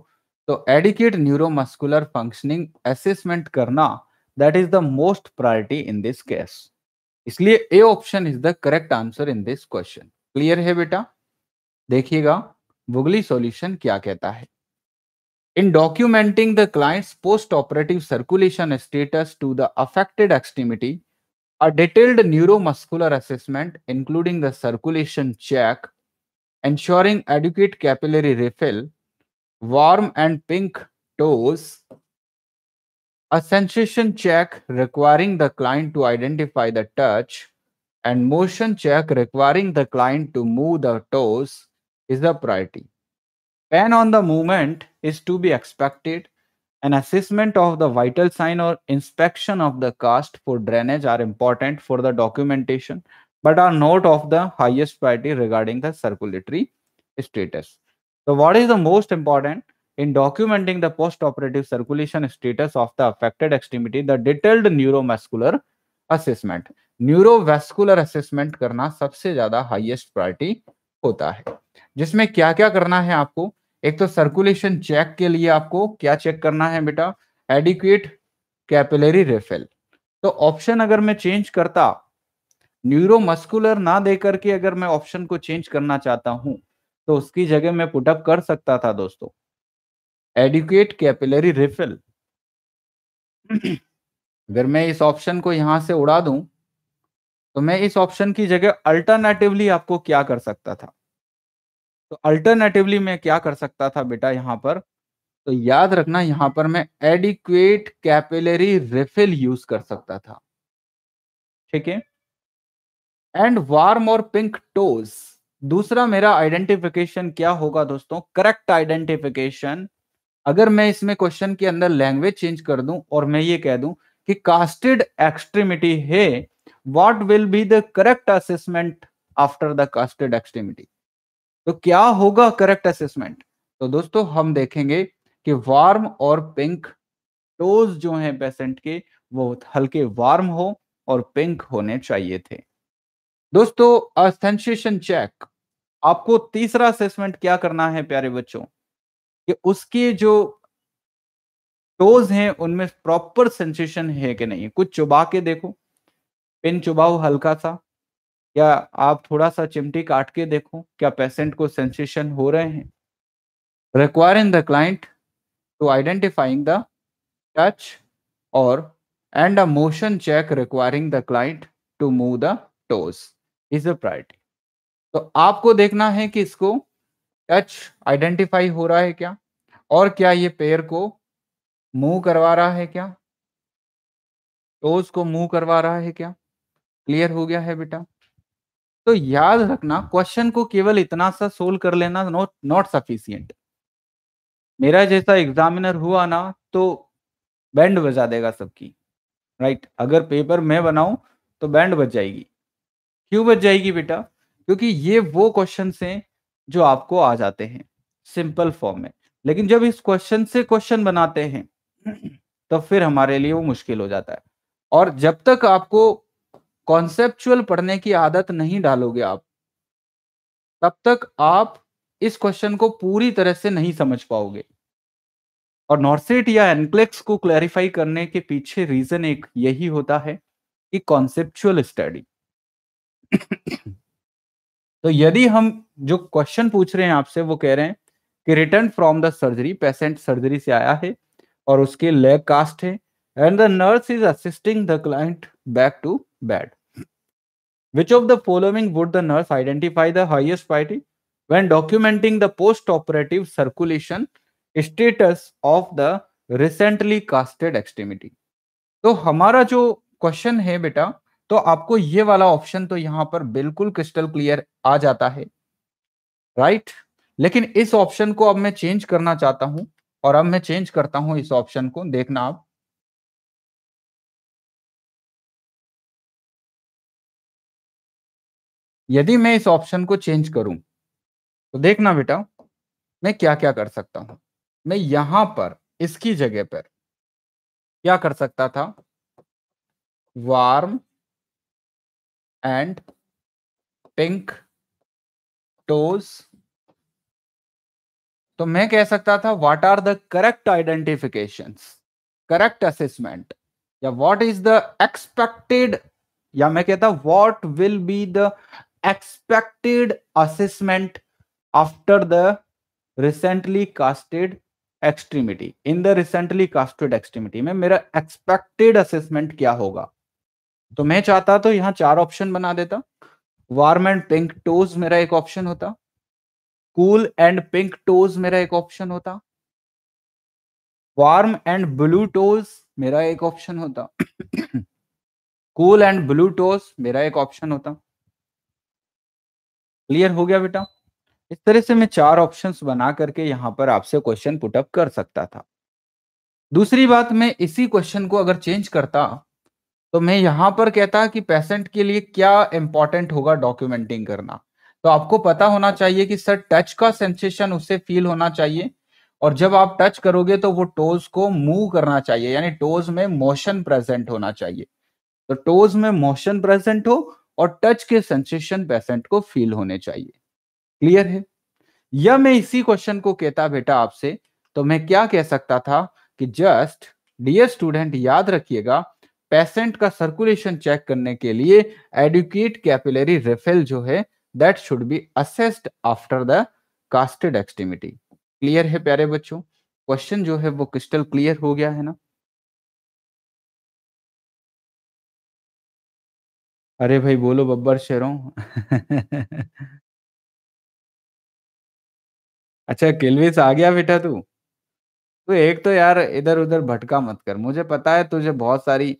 तो एडिकेट न्यूरोमस्कुलर फंक्शनिंग असेसमेंट करना that is the most priority in this case इसलिए A option is the correct answer in this question clear है बेटा देखिएगा बुगली सॉल्यूशन क्या कहता है in documenting the client's post operative circulation status to the affected extremity a detailed neuromuscular assessment including the circulation check ensuring adequate capillary refill warm and pink toes a sensation check requiring the client to identify the touch and motion check requiring the client to move the toes is the priority. Pain on the movement is to be expected. An assessment of the vital sign or inspection of the cast for drainage are important for the documentation, but are not of the highest priority regarding the circulatory status. So, what is the most important? In documenting the postoperative circulation status of the affected extremity, the detailed neuromuscular assessment. Neurovascular assessment करना सबसे ज्यादा highest priority होता है जिसमें क्या क्या करना है आपको एक तो सर्कुलेशन चेक के लिए आपको क्या चेक करना है बेटा एडिक्वेट कैपिलरी रेफेल तो ऑप्शन अगर मैं चेंज करता न्यूरोमस्कुलर ना देकर के अगर मैं ऑप्शन को चेंज करना चाहता हूं तो उसकी जगह मैं पुटअप कर सकता था दोस्तों एडिक्वेट कैपिलरी रिफिल अगर मैं इस ऑप्शन को यहां से उड़ा दूं तो मैं इस ऑप्शन की जगह अल्टरनेटिवली आपको क्या कर सकता था तो अल्टरनेटिवली मैं क्या कर सकता था बेटा यहां पर तो याद रखना यहां पर मैं एडिक्वेट कैपिलरी रिफिल यूज कर सकता था ठीक है एंड वार्म और पिंक टोज दूसरा मेरा आइडेंटिफिकेशन क्या होगा दोस्तों करेक्ट आइडेंटिफिकेशन अगर मैं इसमें क्वेश्चन के अंदर लैंग्वेज चेंज कर दूं और मैं ये कह दूं कि कास्टेड एक्सट्रीमिटी है what will be the correct assessment after the casted extremity तो क्या होगा करेक्ट असेसमेंट तो दोस्तों हम देखेंगे कि वार्म और पिंक टोज जो है पेशेंट के वो हल्के वार्म हो और पिंक होने चाहिए थे दोस्तों चेक आपको तीसरा असेसमेंट क्या करना है प्यारे बच्चों कि उसके जो टोज हैं उनमें प्रॉपर सेंसेशन है कि नहीं कुछ चुबा के देखो पिन चुबाओ हल्का सा या आप थोड़ा सा चिमटी काट के देखो क्या पेशेंट को सेंसेशन हो रहे हैं requiring the client to identifying the touch और and a motion check requiring the client to move the toes is a priority तो आपको देखना है कि इसको टच आइडेंटिफाई हो रहा है क्या और क्या ये पैर को मूव करवा रहा है क्या टोज को मूव करवा रहा है क्या क्लियर हो गया है बेटा तो याद रखना क्वेश्चन को केवल इतना सा सोल्व कर लेना नॉट नॉट सफिशियंट मेरा जैसा एग्जामिनर हुआ ना तो बैंड बजा देगा सबकी राइट अगर पेपर मैं बनाऊं तो बैंड बज जाएगी क्यों बज जाएगी बेटा क्योंकि ये वो क्वेश्चन हैं जो आपको आ जाते हैं सिंपल फॉर्म में लेकिन जब इस क्वेश्चन से क्वेश्चन बनाते हैं तब तो फिर हमारे लिए वो मुश्किल हो जाता है और जब तक आपको कॉन्सेप्चुअल पढ़ने की आदत नहीं डालोगे आप तब तक आप इस क्वेश्चन को पूरी तरह से नहीं समझ पाओगे और नॉर्सेट या एनक्लेक्स को क्लैरिफाई करने के पीछे रीजन एक यही होता है कि कॉन्सेप्चुअल स्टडी तो यदि हम जो क्वेश्चन पूछ रहे हैं आपसे वो कह रहे हैं कि return from the surgery patient surgery से आया है और उसके लेग कास्ट है and the nurse is assisting the client back to bed. Which of the following would the nurse identify the highest priority when documenting the post-operative circulation status of the recently casted extremity? तो हमारा जो question है बेटा तो आपको ये वाला option तो यहाँ पर बिल्कुल क्रिस्टल क्लियर आ जाता है राइट right? लेकिन इस ऑप्शन को अब मैं चेंज करना चाहता हूं और अब मैं चेंज करता हूं इस ऑप्शन को देखना आप यदि मैं इस ऑप्शन को चेंज करूं तो देखना बेटा मैं क्या क्या कर सकता हूं मैं यहां पर इसकी जगह पर क्या कर सकता था वार्म एंड पिंक टोज तो मैं कह सकता था what are the correct identification correct assessment या व्हाट इज द एक्सपेक्टेड या मैं कहता what will be the expected assessment after the recently casted extremity in the recently casted extremity में मेरा एक्सपेक्टेड असेसमेंट क्या होगा तो मैं चाहता तो यहां चार ऑप्शन बना देता वार्म एंड पिंक टोज मेरा एक ऑप्शन होता कूल एंड पिंक टोज मेरा एक ऑप्शन होता वार्म एंड ब्लू टोज मेरा एक ऑप्शन होता कूल एंड ब्लू टोज मेरा एक ऑप्शन होता क्लियर हो गया बेटा इस तरह से मैं चार ऑप्शंस बना करके यहाँ पर आपसे क्वेश्चन पुटअप कर सकता था दूसरी बात मैं इसी क्वेश्चन को अगर चेंज करता तो मैं यहाँ पर कहता कि पेशेंट के लिए क्या इंपॉर्टेंट होगा डॉक्यूमेंटिंग करना तो आपको पता होना चाहिए कि सर टच का सेंसेशन उससे फील होना चाहिए और जब आप टच करोगे तो वो टोज को मूव करना चाहिए यानी टोज में मोशन प्रेजेंट होना चाहिए तो टोज में मोशन प्रेजेंट हो और टच के सेंसेशन पेशेंट को फील होने चाहिए क्लियर है या मैं इसी क्वेश्चन को कहता बेटा आपसे तो मैं क्या कह सकता था कि जस्ट डियर स्टूडेंट याद रखिएगा पेशेंट का सर्कुलेशन चेक करने के लिए एडुकेट कैपिलरी रेफेल जो है that should be assessed after the casted extremity clear है प्यारे बच्चों क्वेश्चन जो है वो क्रिस्टल क्लियर हो गया है ना अरे भाई बोलो बब्बर शेरों अच्छा किलविस आ गया बेटा तू तू एक तो यार इधर-उधर भटका मत कर मुझे पता है तुझे बहुत सारी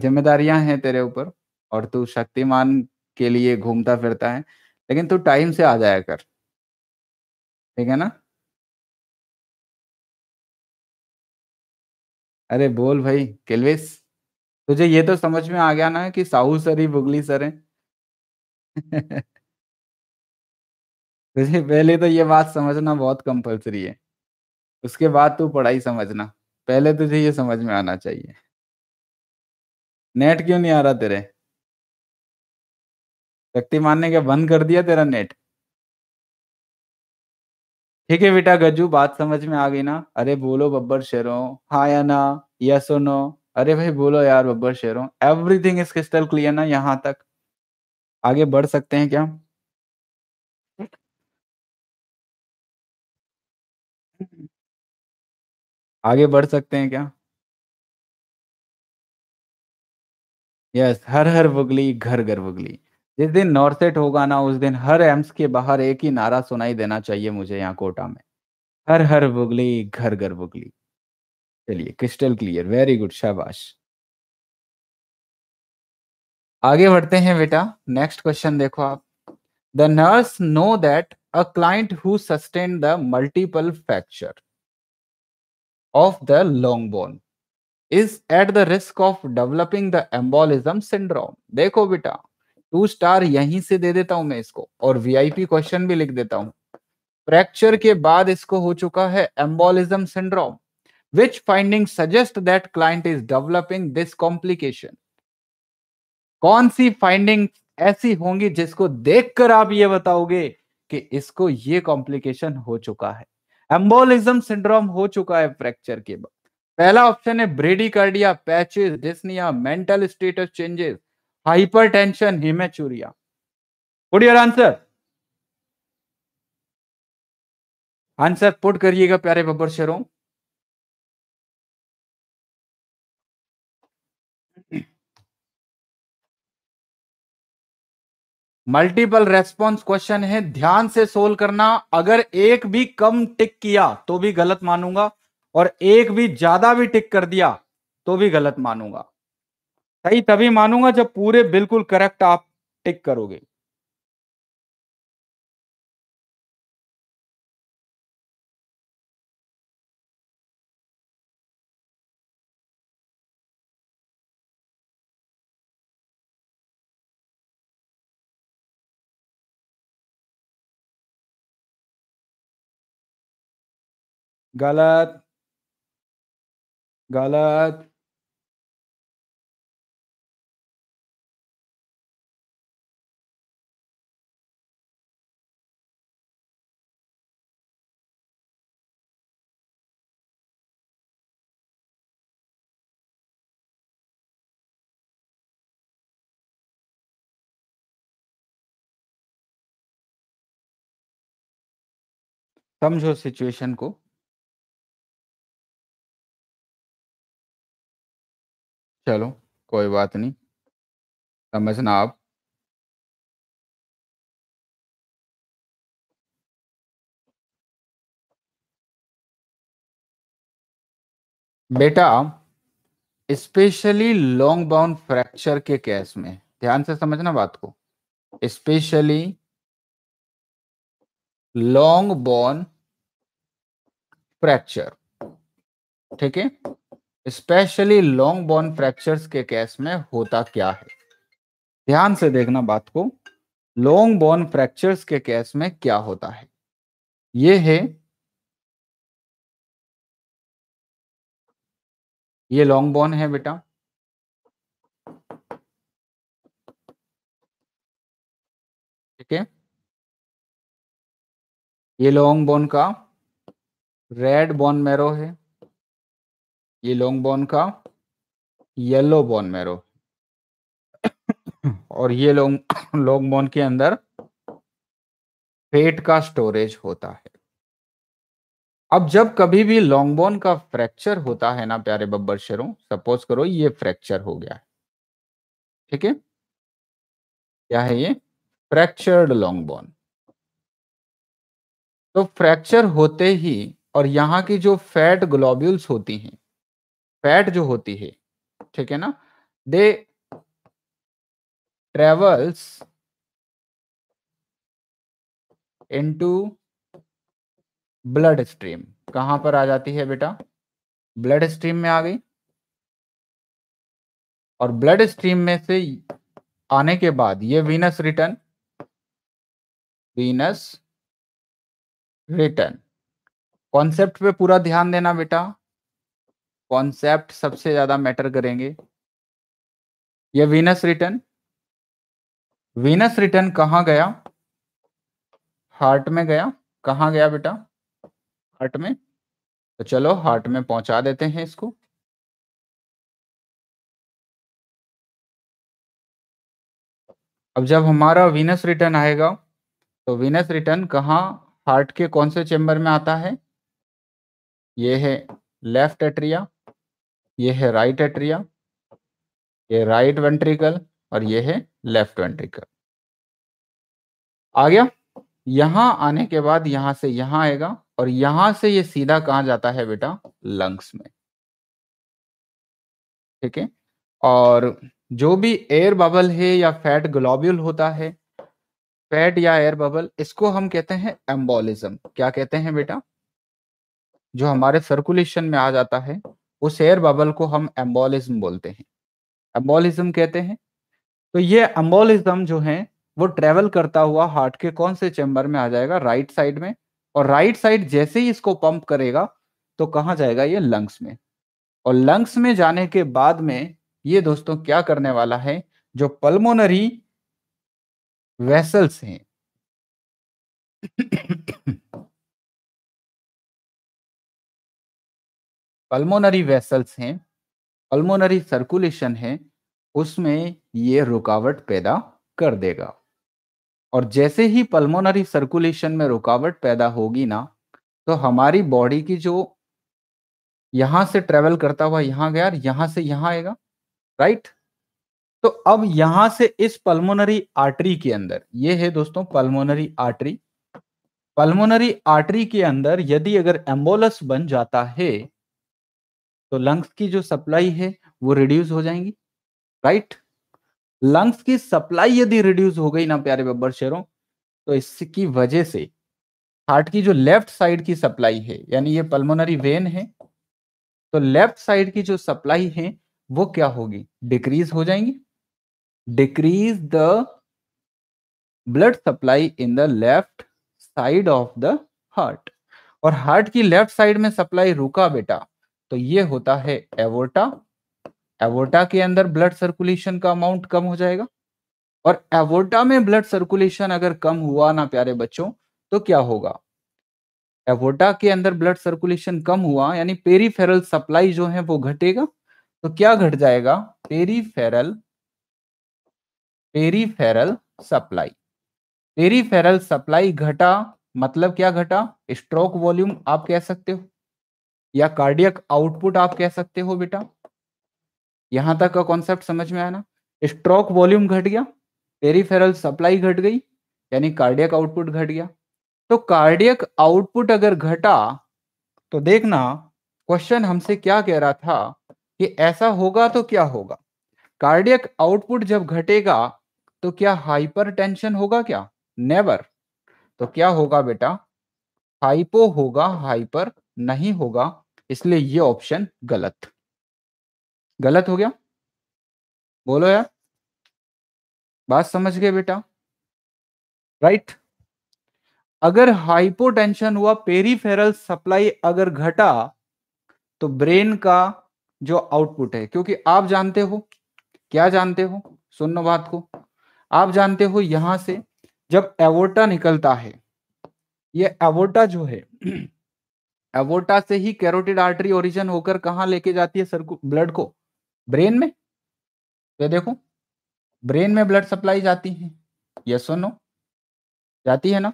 जिम्मेदारियां हैं तेरे ऊपर और तू शक्तिमान के लिए घूमता फिरता है लेकिन तू टाइम से आ जाया कर। ठीक है ना? अरे बोल भाई किलविस। तुझे ये तो समझ में आ गया ना कि साहू सर ही बुगली सर है तुझे पहले तो ये बात समझना बहुत कंपलसरी है उसके बाद तू पढ़ाई समझना पहले तुझे ये समझ में आना चाहिए नेट क्यों नहीं आ रहा तेरे शक्ति मानने के बंद कर दिया तेरा नेट ठीक है बेटा गज्जू बात समझ में आ गई ना अरे बोलो बब्बर शेरों हाँ या ना यस नो अरे भाई बोलो यार बब्बर शेरों एवरीथिंग इज क्रिस्टल क्लियर ना यहाँ तक आगे बढ़ सकते हैं क्या आगे बढ़ सकते हैं क्या यस yes, हर हर बुगली घर घर बुगली जिस दिन नॉर्थेट होगा ना उस दिन हर एम्स के बाहर एक ही नारा सुनाई देना चाहिए मुझे यहाँ कोटा में हर हर बुगली घर घर बुगली चलिए क्रिस्टल क्लियर वेरी गुड शाबाश आगे बढ़ते हैं बेटा नेक्स्ट क्वेश्चन देखो आप the nurse know that a client who sustain the multiple fracture of the long bone is at the risk of developing the embolism syndrome देखो बेटा टू स्टार यहीं से दे देता हूं मैं इसको और वीआईपी क्वेश्चन भी लिख देता हूं फ्रैक्चर के बाद इसको हो चुका है embolism syndrome which findings suggest that client is developing this complication कौन सी फाइंडिंग ऐसी होंगी जिसको देखकर आप ये बताओगे कि इसको ये कॉम्प्लिकेशन हो चुका है एम्बोलिज्म सिंड्रोम हो चुका है फ्रैक्चर के बाद पहला ऑप्शन है bradycardia patches dyspnea mental status changes hypertension hematuria would your answer answer put करिएगा प्यारे बब्बर शरों मल्टीपल रेस्पॉन्स क्वेश्चन है ध्यान से सोल्व करना अगर एक भी कम टिक किया तो भी गलत मानूंगा और एक भी ज्यादा भी टिक कर दिया तो भी गलत मानूंगा सही तभी मानूंगा जब पूरे बिल्कुल करेक्ट आप टिक करोगे गलत गलत समझो सिचुएशन को चलो कोई बात नहीं समझना आप बेटा स्पेशली लॉन्ग बाउंड फ्रैक्चर के केस में ध्यान से समझना बात को स्पेशली लॉन्ग बोन फ्रैक्चर ठीक है स्पेशली लॉन्ग बोन फ्रैक्चर्स के केस में होता क्या है ध्यान से देखना बात को लॉन्ग बोन फ्रैक्चर्स के केस में क्या होता है ये है ये लॉन्ग बोन है बेटा ठीक है ये लॉन्ग बोन का रेड बोन मैरो है ये लॉन्ग बोन का येलो बोन मैरो और ये लॉन्ग लॉन्ग बोन के अंदर फेट का स्टोरेज होता है अब जब कभी भी लॉन्ग बोन का फ्रैक्चर होता है ना प्यारे बब्बर शेरों सपोज करो ये फ्रैक्चर हो गया है ठीक है क्या है ये फ्रैक्चर्ड लॉन्ग बोन तो फ्रैक्चर होते ही और यहां की जो फैट ग्लोब्यूल्स होती हैं फैट जो होती है ठीक है ना they travels into bloodstream कहां पर आ जाती है बेटा ब्लड स्ट्रीम में आ गई और ब्लड स्ट्रीम में से आने के बाद ये venous return venous return concept पे पूरा ध्यान देना बेटा कॉन्सेप्ट सबसे ज्यादा मैटर करेंगे ये वीनस रिटर्न वीनस रिटर्न कहाँ गया हार्ट में गया कहाँ गया बेटा हार्ट में तो चलो हार्ट में पहुंचा देते हैं इसको अब जब हमारा वीनस रिटर्न आएगा तो वीनस रिटर्न कहाँ हार्ट के कौन से चेंबर में आता है ये है लेफ्ट एट्रिया ये है राइट एट्रिया ये राइट वेंट्रिकल और ये है लेफ्ट वेंट्रिकल आ गया यहां आने के बाद यहां से यहां आएगा और यहां से ये सीधा कहा जाता है बेटा लंग्स में ठीक है और जो भी एयर बबल है या फैट ग्लोब्यूल होता है फैट या एयर बबल इसको हम कहते हैं एम्बोलिज्म क्या कहते हैं बेटा जो हमारे सर्कुलेशन में आ जाता है उस एयर बबल को हम एम्बोलिज्म बोलते हैं एम्बोलिज्म कहते हैं तो ये एम्बोलिज्म जो है वो ट्रेवल करता हुआ हार्ट के कौन से चैम्बर में आ जाएगा राइट right साइड में और राइट right साइड जैसे ही इसको पंप करेगा तो कहाँ जाएगा ये लंग्स में और लंग्स में जाने के बाद में ये दोस्तों क्या करने वाला है जो पल्मोनरी वेसल्स हैं पल्मोनरी वेसल्स हैं पल्मोनरी सर्कुलेशन है उसमें ये रुकावट पैदा कर देगा और जैसे ही पल्मोनरी सर्कुलेशन में रुकावट पैदा होगी ना तो हमारी बॉडी की जो यहां से ट्रेवल करता हुआ यहां गया यहां से यहां आएगा राइट तो अब यहां से इस पल्मोनरी आर्टरी के अंदर ये है दोस्तों पल्मोनरी आर्टरी पल्मोनरी आर्टरी के अंदर यदि अगर एम्बोलस बन जाता है तो लंग्स की जो सप्लाई है वो रिड्यूस हो जाएंगी राइट लंग्स की सप्लाई यदि रिड्यूस हो गई ना प्यारे बब्बर शेरों तो इसकी वजह से हार्ट की जो लेफ्ट साइड की सप्लाई है यानी ये पल्मोनरी वेन है तो लेफ्ट साइड की जो सप्लाई है वो क्या होगी डिक्रीज हो जाएंगी decrease the blood supply in the left side of the heart और हार्ट की लेफ्ट साइड में सप्लाई रुका बेटा तो ये होता है एवोटा एवोटा के अंदर ब्लड सर्कुलेशन का अमाउंट कम हो जाएगा और एवोटा में ब्लड सर्कुलेशन अगर कम हुआ ना प्यारे बच्चों तो क्या होगा एवोटा के अंदर ब्लड सर्कुलेशन कम हुआ यानी पेरीफेरल सप्लाई जो है वो घटेगा तो क्या घट जाएगा peripheral peripheral supply peripheral supply घटा मतलब क्या घटा स्ट्रोक वॉल्यूम आप कह सकते हो या कार्डियक आउटपुट आप कह सकते हो बेटा यहां तक का कॉन्सेप्ट समझ में आया ना स्ट्रोक वॉल्यूम घट गया पेरीफेरल सप्लाई घट गई यानी कार्डियक आउटपुट घट गया तो कार्डियक आउटपुट अगर घटा तो देखना क्वेश्चन हमसे क्या कह रहा था कि ऐसा होगा तो क्या होगा कार्डियक आउटपुट जब घटेगा तो क्या हाइपर टेंशन होगा क्या नेवर तो क्या होगा बेटा हाइपो होगा हाइपर नहीं होगा इसलिए ये ऑप्शन गलत गलत हो गया बोलो यार बात समझ गए बेटा राइट अगर हाइपोटेंशन हुआ पेरीफेरल सप्लाई अगर घटा तो ब्रेन का जो आउटपुट है क्योंकि आप जानते हो क्या जानते हो सुनो बात को आप जानते हो यहां से जब एवोटा निकलता है ये एवोटा जो है एवोटा से ही कैरोटिड आर्टरी ओरिजिन होकर कहा लेके जाती है सर्कु ब्लड को ब्रेन में ये देखो ब्रेन में ब्लड सप्लाई जाती है यस और नो जाती है ना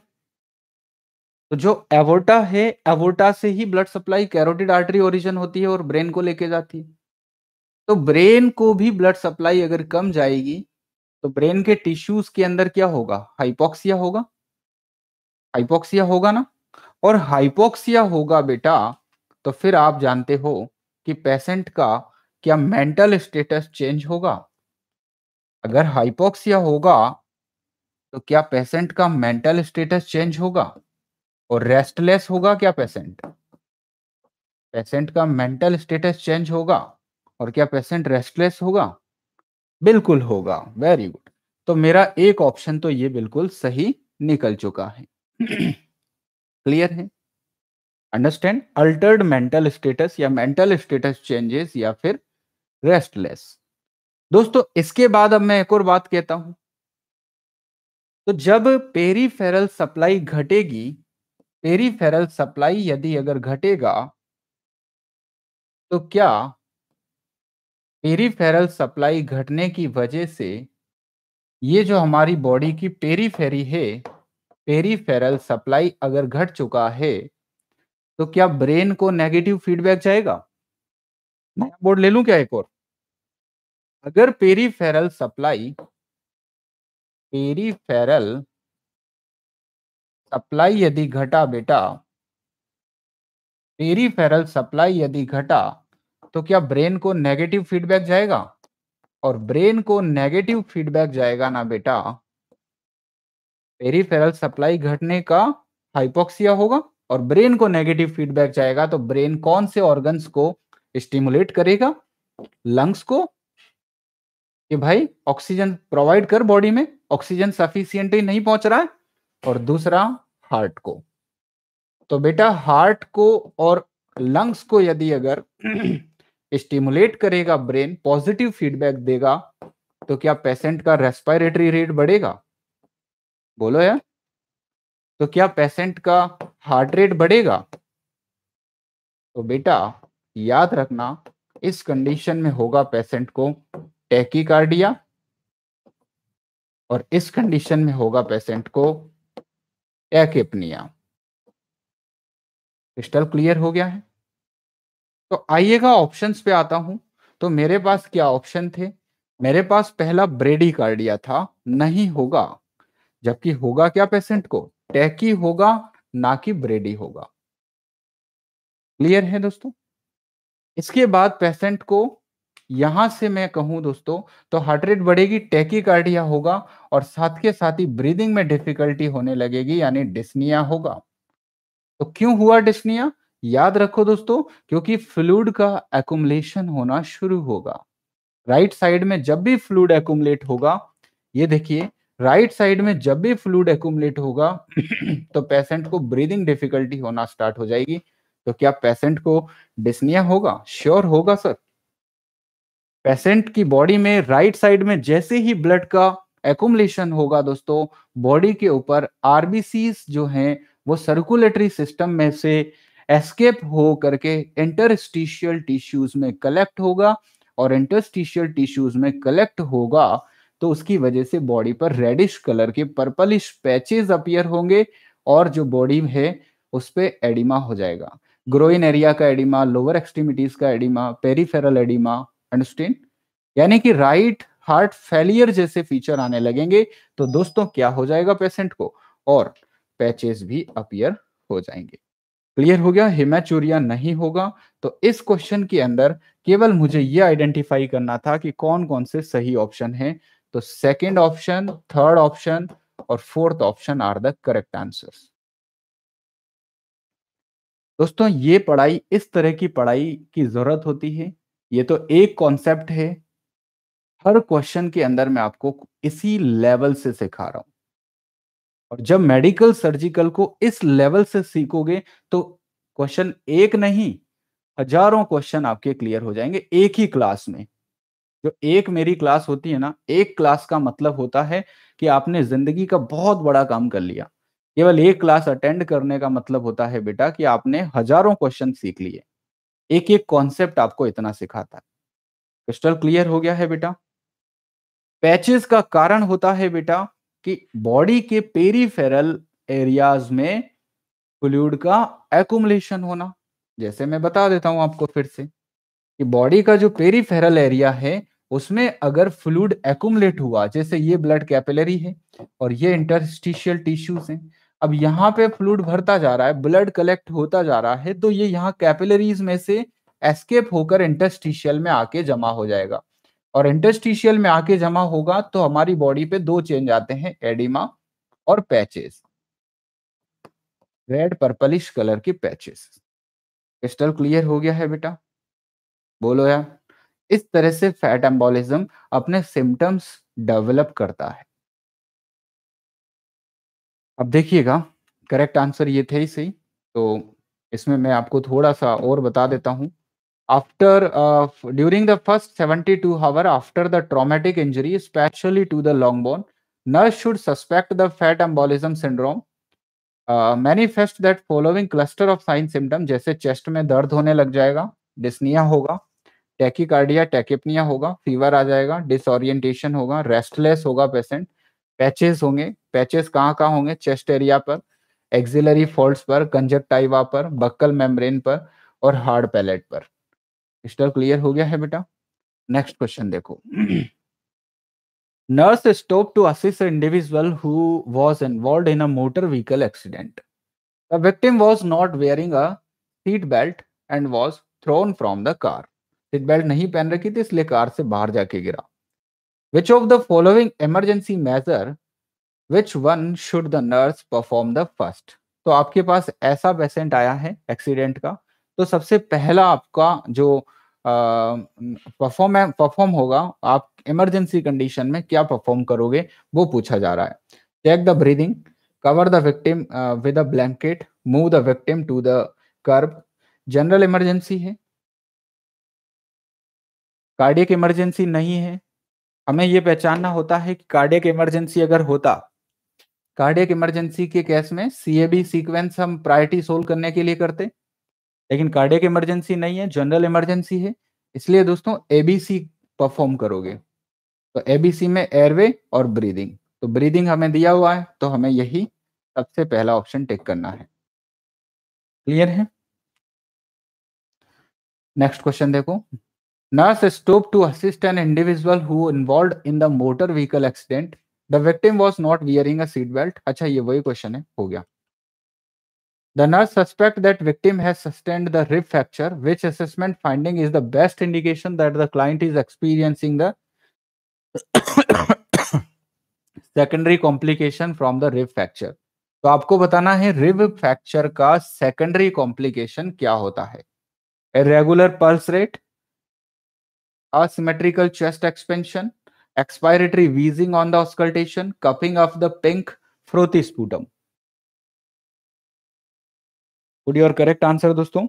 तो जो एवोटा है एवोटा से ही blood supply carotid artery origin होती है और ब्रेन को लेके जाती है तो ब्रेन को भी ब्लड सप्लाई अगर कम जाएगी तो ब्रेन के टिश्यूज के अंदर क्या होगा हाइपोक्सिया होगा हाइपोक्सिया होगा ना और हाइपोक्सिया होगा बेटा तो फिर आप जानते हो कि पेशेंट का क्या मेंटल स्टेटस चेंज होगा अगर हाइपोक्सिया होगा तो क्या पेशेंट का मेंटल स्टेटस चेंज होगा और रेस्टलेस होगा क्या पेशेंट पेशेंट का मेंटल स्टेटस चेंज होगा और क्या पेशेंट रेस्टलेस होगा बिल्कुल होगा वेरी गुड तो मेरा एक ऑप्शन तो ये बिल्कुल सही निकल चुका है क्लियर है अंडरस्टैंड अल्टर्ड मेंटल स्टेटस या मेंटल स्टेटस चेंजेस या फिर रेस्टलेस दोस्तों इसके बाद अब मैं एक और बात कहता हूं तो जब पेरीफेरल सप्लाई घटेगी पेरीफेरल सप्लाई यदि अगर घटेगा तो क्या पेरीफेरल सप्लाई घटने की वजह से ये जो हमारी बॉडी की पेरीफेरी है पेरीफेरल सप्लाई अगर घट चुका है तो क्या ब्रेन को नेगेटिव फीडबैक जाएगा मैं बोर्ड ले लू क्या एक और अगर पेरीफेरल सप्लाई पेरीफेरल सप्लाई यदि घटा बेटा पेरीफेरल सप्लाई यदि घटा तो क्या ब्रेन को नेगेटिव फीडबैक जाएगा और ब्रेन को नेगेटिव फीडबैक जाएगा ना बेटा पेरीफेरल सप्लाई घटने का हाइपोक्सिया होगा और ब्रेन को नेगेटिव फीडबैक जाएगा तो ब्रेन कौन से ऑर्गन्स को स्टिमुलेट करेगा लंग्स को कि भाई ऑक्सीजन प्रोवाइड कर बॉडी में ऑक्सीजन सफिशियंटली नहीं पहुंच रहा है और दूसरा हार्ट को तो बेटा हार्ट को और लंग्स को यदि अगर स्टिमुलेट करेगा ब्रेन पॉजिटिव फीडबैक देगा तो क्या पेशेंट का रेस्पायरेटरी रेट बढ़ेगा बोलो यार तो क्या पेशेंट का हार्ट रेट बढ़ेगा तो बेटा याद रखना इस कंडीशन में होगा पेशेंट को टैकीकार्डिया और इस कंडीशन में होगा पेशेंट को टैकेपनिया क्रिस्टल क्लियर हो गया है तो आइएगा ऑप्शंस पे आता हूं तो मेरे पास क्या ऑप्शन थे मेरे पास पहला ब्रेडी कार्डिया था नहीं होगा जबकि होगा क्या पेशेंट को टैकी होगा ना कि ब्रेडी होगा क्लियर है दोस्तों इसके बाद पेशेंट को यहां से मैं कहूं दोस्तों तो हार्ट रेट बढ़ेगी टैकीकार्डिया होगा और साथ के साथ ही ब्रीदिंग में डिफिकल्टी होने लगेगी यानी डिस्निया होगा तो क्यों हुआ डिस्निया याद रखो दोस्तों क्योंकि फ्लूड का एकुमलेशन होना शुरू होगा राइट साइड में जब भी फ्लूड एकुमलेट होगा ये देखिए राइट right साइड में जब भी फ्लूड एकुमलेट होगा तो पेशेंट को ब्रीदिंग डिफिकल्टी होना स्टार्ट हो जाएगी तो क्या पेशेंट को डिस्निया होगा श्योर होगा सर पेशेंट की बॉडी में राइट right साइड में जैसे ही ब्लड का एकुमलेशन होगा दोस्तों बॉडी के ऊपर आरबीसी जो हैं वो सर्कुलेटरी सिस्टम में से एस्केप हो करके इंटरस्टिशियल टिश्यूज में कलेक्ट होगा और इंटरस्टिशियल टिश्यूज में कलेक्ट होगा तो उसकी वजह से बॉडी पर रेडिश कलर के पर्पलिश पैचेस अपियर होंगे और जो बॉडी है उस पर एडिमा हो जाएगा ग्रोइन एरिया का एडिमा लोअर एक्सट्रीमिटीज का एडिमा पेरीफेरल एडिमा अंडरस्टैंड यानी कि राइट हार्ट फेलियर जैसे फीचर आने लगेंगे तो दोस्तों क्या हो जाएगा पेशेंट को और पैचेस भी अपियर हो जाएंगे क्लियर हो गया हिमाचुरिया नहीं होगा तो इस क्वेश्चन के अंदर केवल मुझे यह आइडेंटिफाई करना था कि कौन कौन से सही ऑप्शन है तो सेकेंड ऑप्शन थर्ड ऑप्शन और fourth option are the correct answer दोस्तों ये पढ़ाई इस तरह की पढ़ाई की जरूरत होती है ये तो एक कॉन्सेप्ट है हर क्वेश्चन के अंदर मैं आपको इसी लेवल से सिखा रहा हूं और जब मेडिकल सर्जिकल को इस लेवल से सीखोगे तो क्वेश्चन एक नहीं हजारों क्वेश्चन आपके क्लियर हो जाएंगे एक ही क्लास में जो एक मेरी क्लास होती है ना एक क्लास का मतलब होता है कि आपने जिंदगी का बहुत बड़ा काम कर लिया केवल एक क्लास अटेंड करने का मतलब होता है बेटा कि आपने हजारों क्वेश्चन सीख लिए एक एक कॉन्सेप्ट आपको इतना सिखाता है क्रिस्टल क्लियर हो गया है बेटा पैचेस का कारण होता है बेटा कि बॉडी के पेरीफेरल एरियाज में फ्लूड का एकुमलेशन होना जैसे मैं बता देता हूं आपको फिर से कि बॉडी का जो पेरीफेरल एरिया है उसमें अगर फ्लूड एकुमलेट हुआ जैसे ये ब्लड कैपिलरी है और ये इंटरस्टिशियल टिश्यूज हैं अब यहाँ पे फ्लूड भरता जा रहा है ब्लड कलेक्ट होता जा रहा है तो ये यहाँ कैपिलरीज में से एस्केप होकर इंटरस्टिशियल में आके जमा हो जाएगा और इंटरस्टिशियल में आके जमा होगा तो हमारी बॉडी पे दो चेंज आते हैं एडिमा और पैचेस रेड पर्पलिश कलर के पैचेस क्रिस्टल क्लियर हो गया है बेटा बोलो यार इस तरह से फैट एम्बोलिज्म अपने सिम्टम्स डेवलप करता है अब देखिएगा करेक्ट आंसर ये थे ही सही तो इसमें मैं आपको थोड़ा सा और बता देता हूं after during the first seventy two hour after the traumatic injury specially to the long bone nurse should suspect the fat embolism syndrome manifest that following cluster of sign symptom जैसे चेस्ट में दर्द होने लग जाएगा dyspnoea होगा tachycardia टैकिपनिया होगा fever आ जाएगा disorientation होगा रेस्टलेस होगा पेशेंट पैचेस होंगे पैचेस कहाँ कहाँ होंगे चेस्ट एरिया पर एक्सिलरी फॉल्ट पर कंजक्टाइवा पर बक्कल मेम्ब्रेन पर और हार्ड पैलेट पर स्टर क्लियर हो गया है बेटा नेक्स्ट क्वेश्चन देखो nurse stop to assist individual who who involve in a motor vehicle accident the victim victim not wearing a seat belt and and thrown from the car seat belt नहीं पहन रखी थी इसलिए car से बाहर जाके गिरा which of the following emergency measure which one should the nurse perform the first तो आपके पास ऐसा पेशेंट आया है एक्सीडेंट का तो सबसे पहला आपका जो परफॉर्म परफॉर्म होगा आप इमरजेंसी कंडीशन में क्या परफॉर्म करोगे वो पूछा जा रहा है check the breathing cover the victim with a blanket move the victim to the kerb general emergency है कार्डियक इमरजेंसी नहीं है हमें यह पहचानना होता है कि कार्डियक इमरजेंसी अगर होता कार्डियक इमरजेंसी के केस में सीएबी सीक्वेंस हम प्रायोरिटी सोल्व करने के लिए करते लेकिन कार्डियक इमरजेंसी नहीं है जनरल इमरजेंसी है इसलिए दोस्तों एबीसी परफॉर्म करोगे तो एबीसी में एयरवे और ब्रीदिंग तो ब्रीदिंग हमें दिया हुआ है तो हमें यही सबसे पहला ऑप्शन टेक करना है क्लियर है नेक्स्ट क्वेश्चन देखो Nurse stooped to assist an individual who involved in the motor vehicle accident. The victim was not wearing a seat belt. acha ye wahi question hai ho gaya The nurse suspect that victim has sustained the rib fracture, which assessment finding is the best indication that the client is experiencing the secondary complication from the rib fracture. तो आपको बताना है rib fracture का secondary complication क्या होता है regular pulse rate asymmetrical chest expansion, expiratory wheezing on the auscultation, cupping of the pink frothy sputum. Would your correct answer, दोस्तों?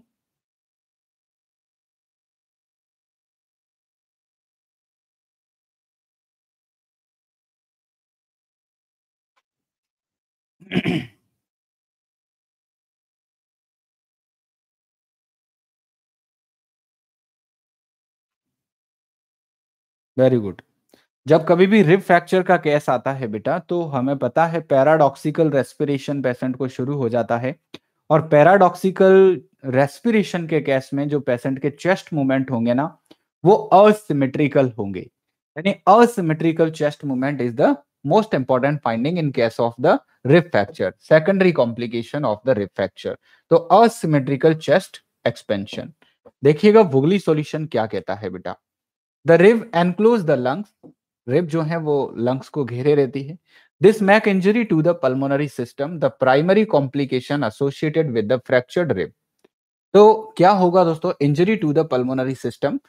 Very good जब कभी भी रिब फ्रैक्चर का केस आता है बेटा तो हमें पता है पैराडॉक्सिकल रेस्पिरेशन पेशेंट को शुरू हो जाता है और पैराडॉक्सिकल रेस्पिरेशन के केस में जो पेशेंट के चेस्ट मूवमेंट होंगे ना वो असिमेट्रिकल होंगे यानी asymmetrical chest movement is the most important finding in case of the rib fracture secondary complication of the rib fracture तो असिमेट्रिकल चेस्ट एक्सपेंशन देखिएगा वुगली सॉल्यूशन क्या कहता है बेटा the rib enclose the lungs rib जो है वो लंग्स को घेरे रहती है this make injury to the pulmonary system the primary complication associated with the fractured rib तो क्या होगा दोस्तों injury to the pulmonary system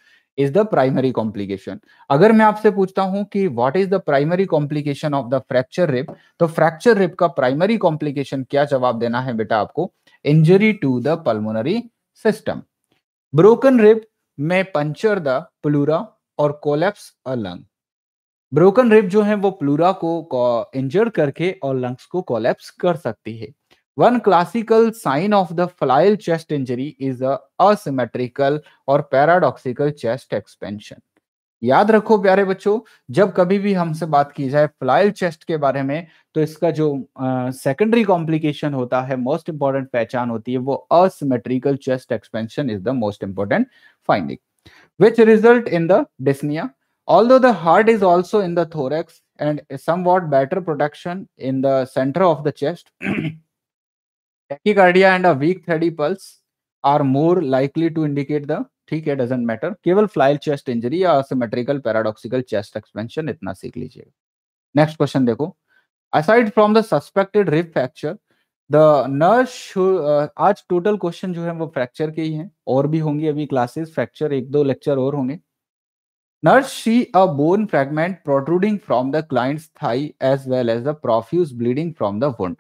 is the primary complication अगर मैं आपसे पूछता हूं कि what is the primary complication of the fracture rib तो फ्रैक्चर रिप का प्राइमरी कॉम्प्लिकेशन क्या जवाब देना है बेटा आपको injury to the pulmonary system broken rib may puncture the pleura और collapse a lung broken rib जो है वो प्लूरा को इंजर करके और लंग्स को कोलेप्स कर सकती है one classical sign of the flail chest injury is asymmetrical और पैराडॉक्सिकल चेस्ट एक्सपेंशन याद रखो प्यारे बच्चों जब कभी भी हमसे बात की जाए फ्लाइल चेस्ट के बारे में तो इसका जो सेकेंडरी uh, कॉम्प्लिकेशन होता है मोस्ट इंपॉर्टेंट पहचान होती है वो asymmetrical chest expansion is the most important finding which result in the dyspnea. Although the heart is also in the thorax and somewhat better protection in the center of the chest, tachycardia and a weak 30 pulse are more likely to indicate the TK doesn't matter. Kable flyle chest injury or symmetrical paradoxical chest expansion. Itna Next question. Dekho. Aside from the suspected rib fracture, the nurse आज total question जो है वो fracture के ही हैं और भी होंगी अभी क्लासेस फ्रैक्चर एक दो लेक्चर और होंगे nurse sees a bone fragment protruding from the client's thigh as well as the profuse bleeding from the wound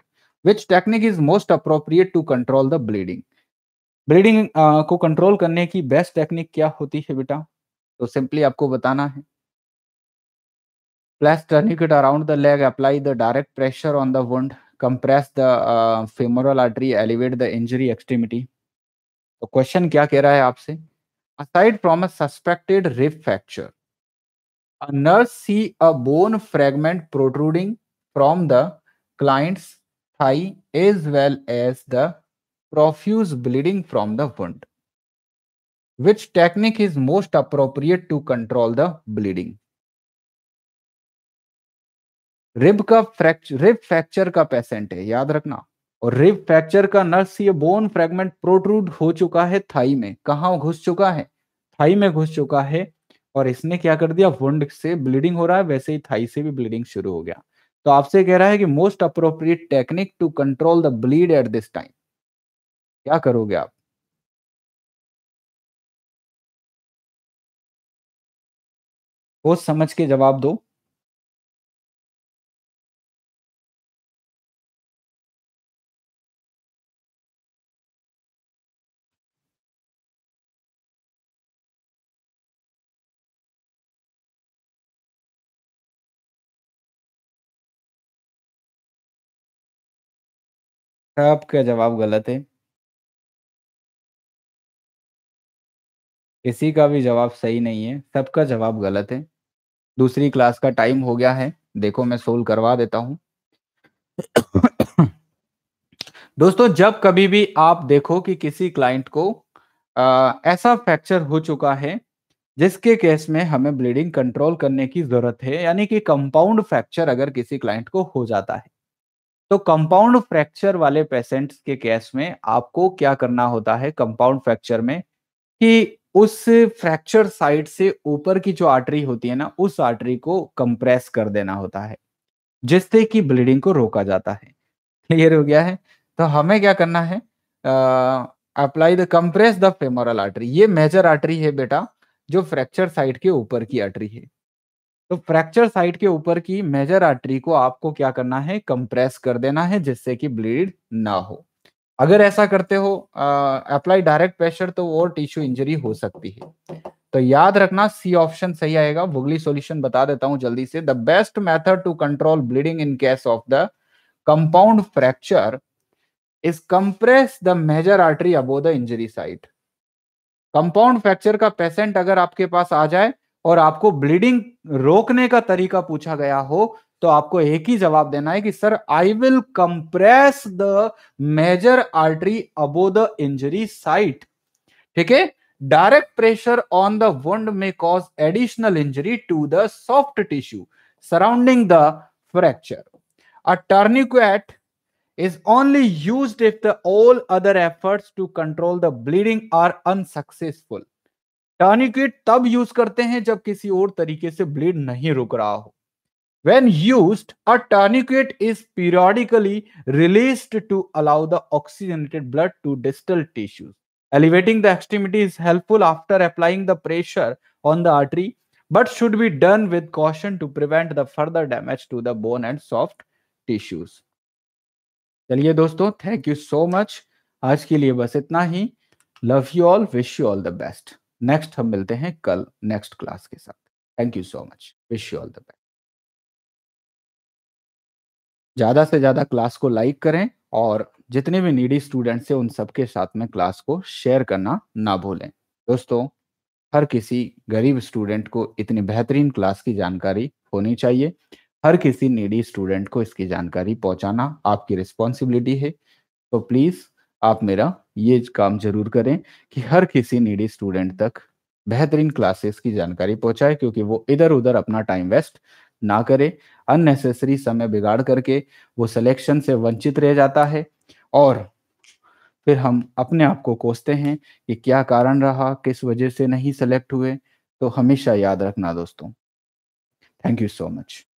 which technique is most appropriate to control the bleeding bleeding को control करने की best technique क्या होती है बेटा तो simply आपको बताना है place it around the leg apply the direct pressure on the wound compress the femoral artery elevate the injury extremity तो क्वेश्चन क्या कह रहा है आपसे aside from a suspected rib fracture a nurse sees a bone fragment protruding from the client's thigh as well as the profuse bleeding from the wound Which technique is most appropriate to control the bleeding? Rib का fracture rib fracture का patient है याद रखना और rib fracture का nurse ये bone fragment protrude हो चुका है थाई में कहा घुस चुका है थाई में घुस चुका है और इसने क्या कर दिया वुंड से ब्लीडिंग हो रहा है वैसे ही थाई से भी ब्लीडिंग शुरू हो गया तो आपसे कह रहा है कि most appropriate technique to control the bleed at this time क्या करोगे आप सोच समझ के जवाब दो आपका जवाब गलत है। किसी का भी जवाब सही नहीं है, सबका जवाब गलत है। दूसरी क्लास का टाइम हो गया है, देखो मैं सोल्व करवा देता हूं दोस्तों जब कभी भी आप देखो कि किसी क्लाइंट को आ, ऐसा फ्रैक्चर हो चुका है, जिसके केस में हमें ब्लीडिंग कंट्रोल करने की ज़रूरत है, यानी कि कंपाउंड फ्रैक्चर अगर किसी क्लाइंट को हो जाता है। तो कंपाउंड फ्रैक्चर वाले पेशेंट्स के केस में आपको क्या करना होता है कंपाउंड फ्रैक्चर में कि उस फ्रैक्चर साइड से ऊपर की जो आर्टरी होती है ना उस आर्टरी को कंप्रेस कर देना होता है जिससे कि ब्लीडिंग को रोका जाता है क्लियर हो गया है तो हमें क्या करना है apply the compress the femoral artery ये मेजर आर्टरी है बेटा जो फ्रैक्चर साइड के ऊपर की आर्टरी है तो फ्रैक्चर साइट के ऊपर की मेजर आर्टरी को आपको क्या करना है कंप्रेस कर देना है जिससे कि ब्लीड ना हो अगर ऐसा करते हो अप्लाई डायरेक्ट प्रेशर तो और टिश्यू इंजरी हो सकती है तो याद रखना सी ऑप्शन सही आएगा वुगली सॉल्यूशन बता देता हूं जल्दी से the best method to control bleeding in case of the compound fracture is compress the major artery above the injury site compound fracture का पेशेंट अगर आपके पास आ जाए और आपको ब्लीडिंग रोकने का तरीका पूछा गया हो तो आपको एक ही जवाब देना है कि sir I will compress the major artery above the injury site ठीक है direct pressure on the wound may cause additional injury to the soft tissue surrounding the fracture a tourniquet is only used if the all other efforts to control the bleeding are unsuccessful tourniquet तब use करते हैं जब किसी और तरीके से bleed नहीं रुक रहा हो When used, a tourniquet is periodically released to allow the oxygenated blood to distal tissues. Elevating the extremity is helpful after applying the pressure on the artery, but should be done with caution to prevent the further damage to the bone and soft tissues. चलिए दोस्तों thank you so much आज के लिए बस इतना ही love you all wish you all the best next हम मिलते हैं कल नेक्स्ट क्लास के साथ thank you so much wish you all the best ज़्यादा से ज़्यादा क्लास को लाइक करें और जितने भी नीडी स्टूडेंट्स हैं उन सबके साथ में क्लास को शेयर करना ना भूलें दोस्तों हर किसी गरीब स्टूडेंट को इतनी बेहतरीन क्लास की जानकारी होनी चाहिए हर किसी नीडी स्टूडेंट को इसकी जानकारी पहुंचाना आपकी रिस्पॉन्सिबिलिटी है तो प्लीज़ आप मेरा ये काम जरूर करें कि हर किसी नीडी स्टूडेंट तक बेहतरीन क्लासेस की जानकारी पहुंचाए क्योंकि वो इधर उधर अपना टाइम वेस्ट ना करे अननेसेसरी समय बिगाड़ करके वो सिलेक्शन से वंचित रह जाता है और फिर हम अपने आप को कोसते हैं कि क्या कारण रहा किस वजह से नहीं सेलेक्ट हुए तो हमेशा याद रखना दोस्तों थैंक यू सो मच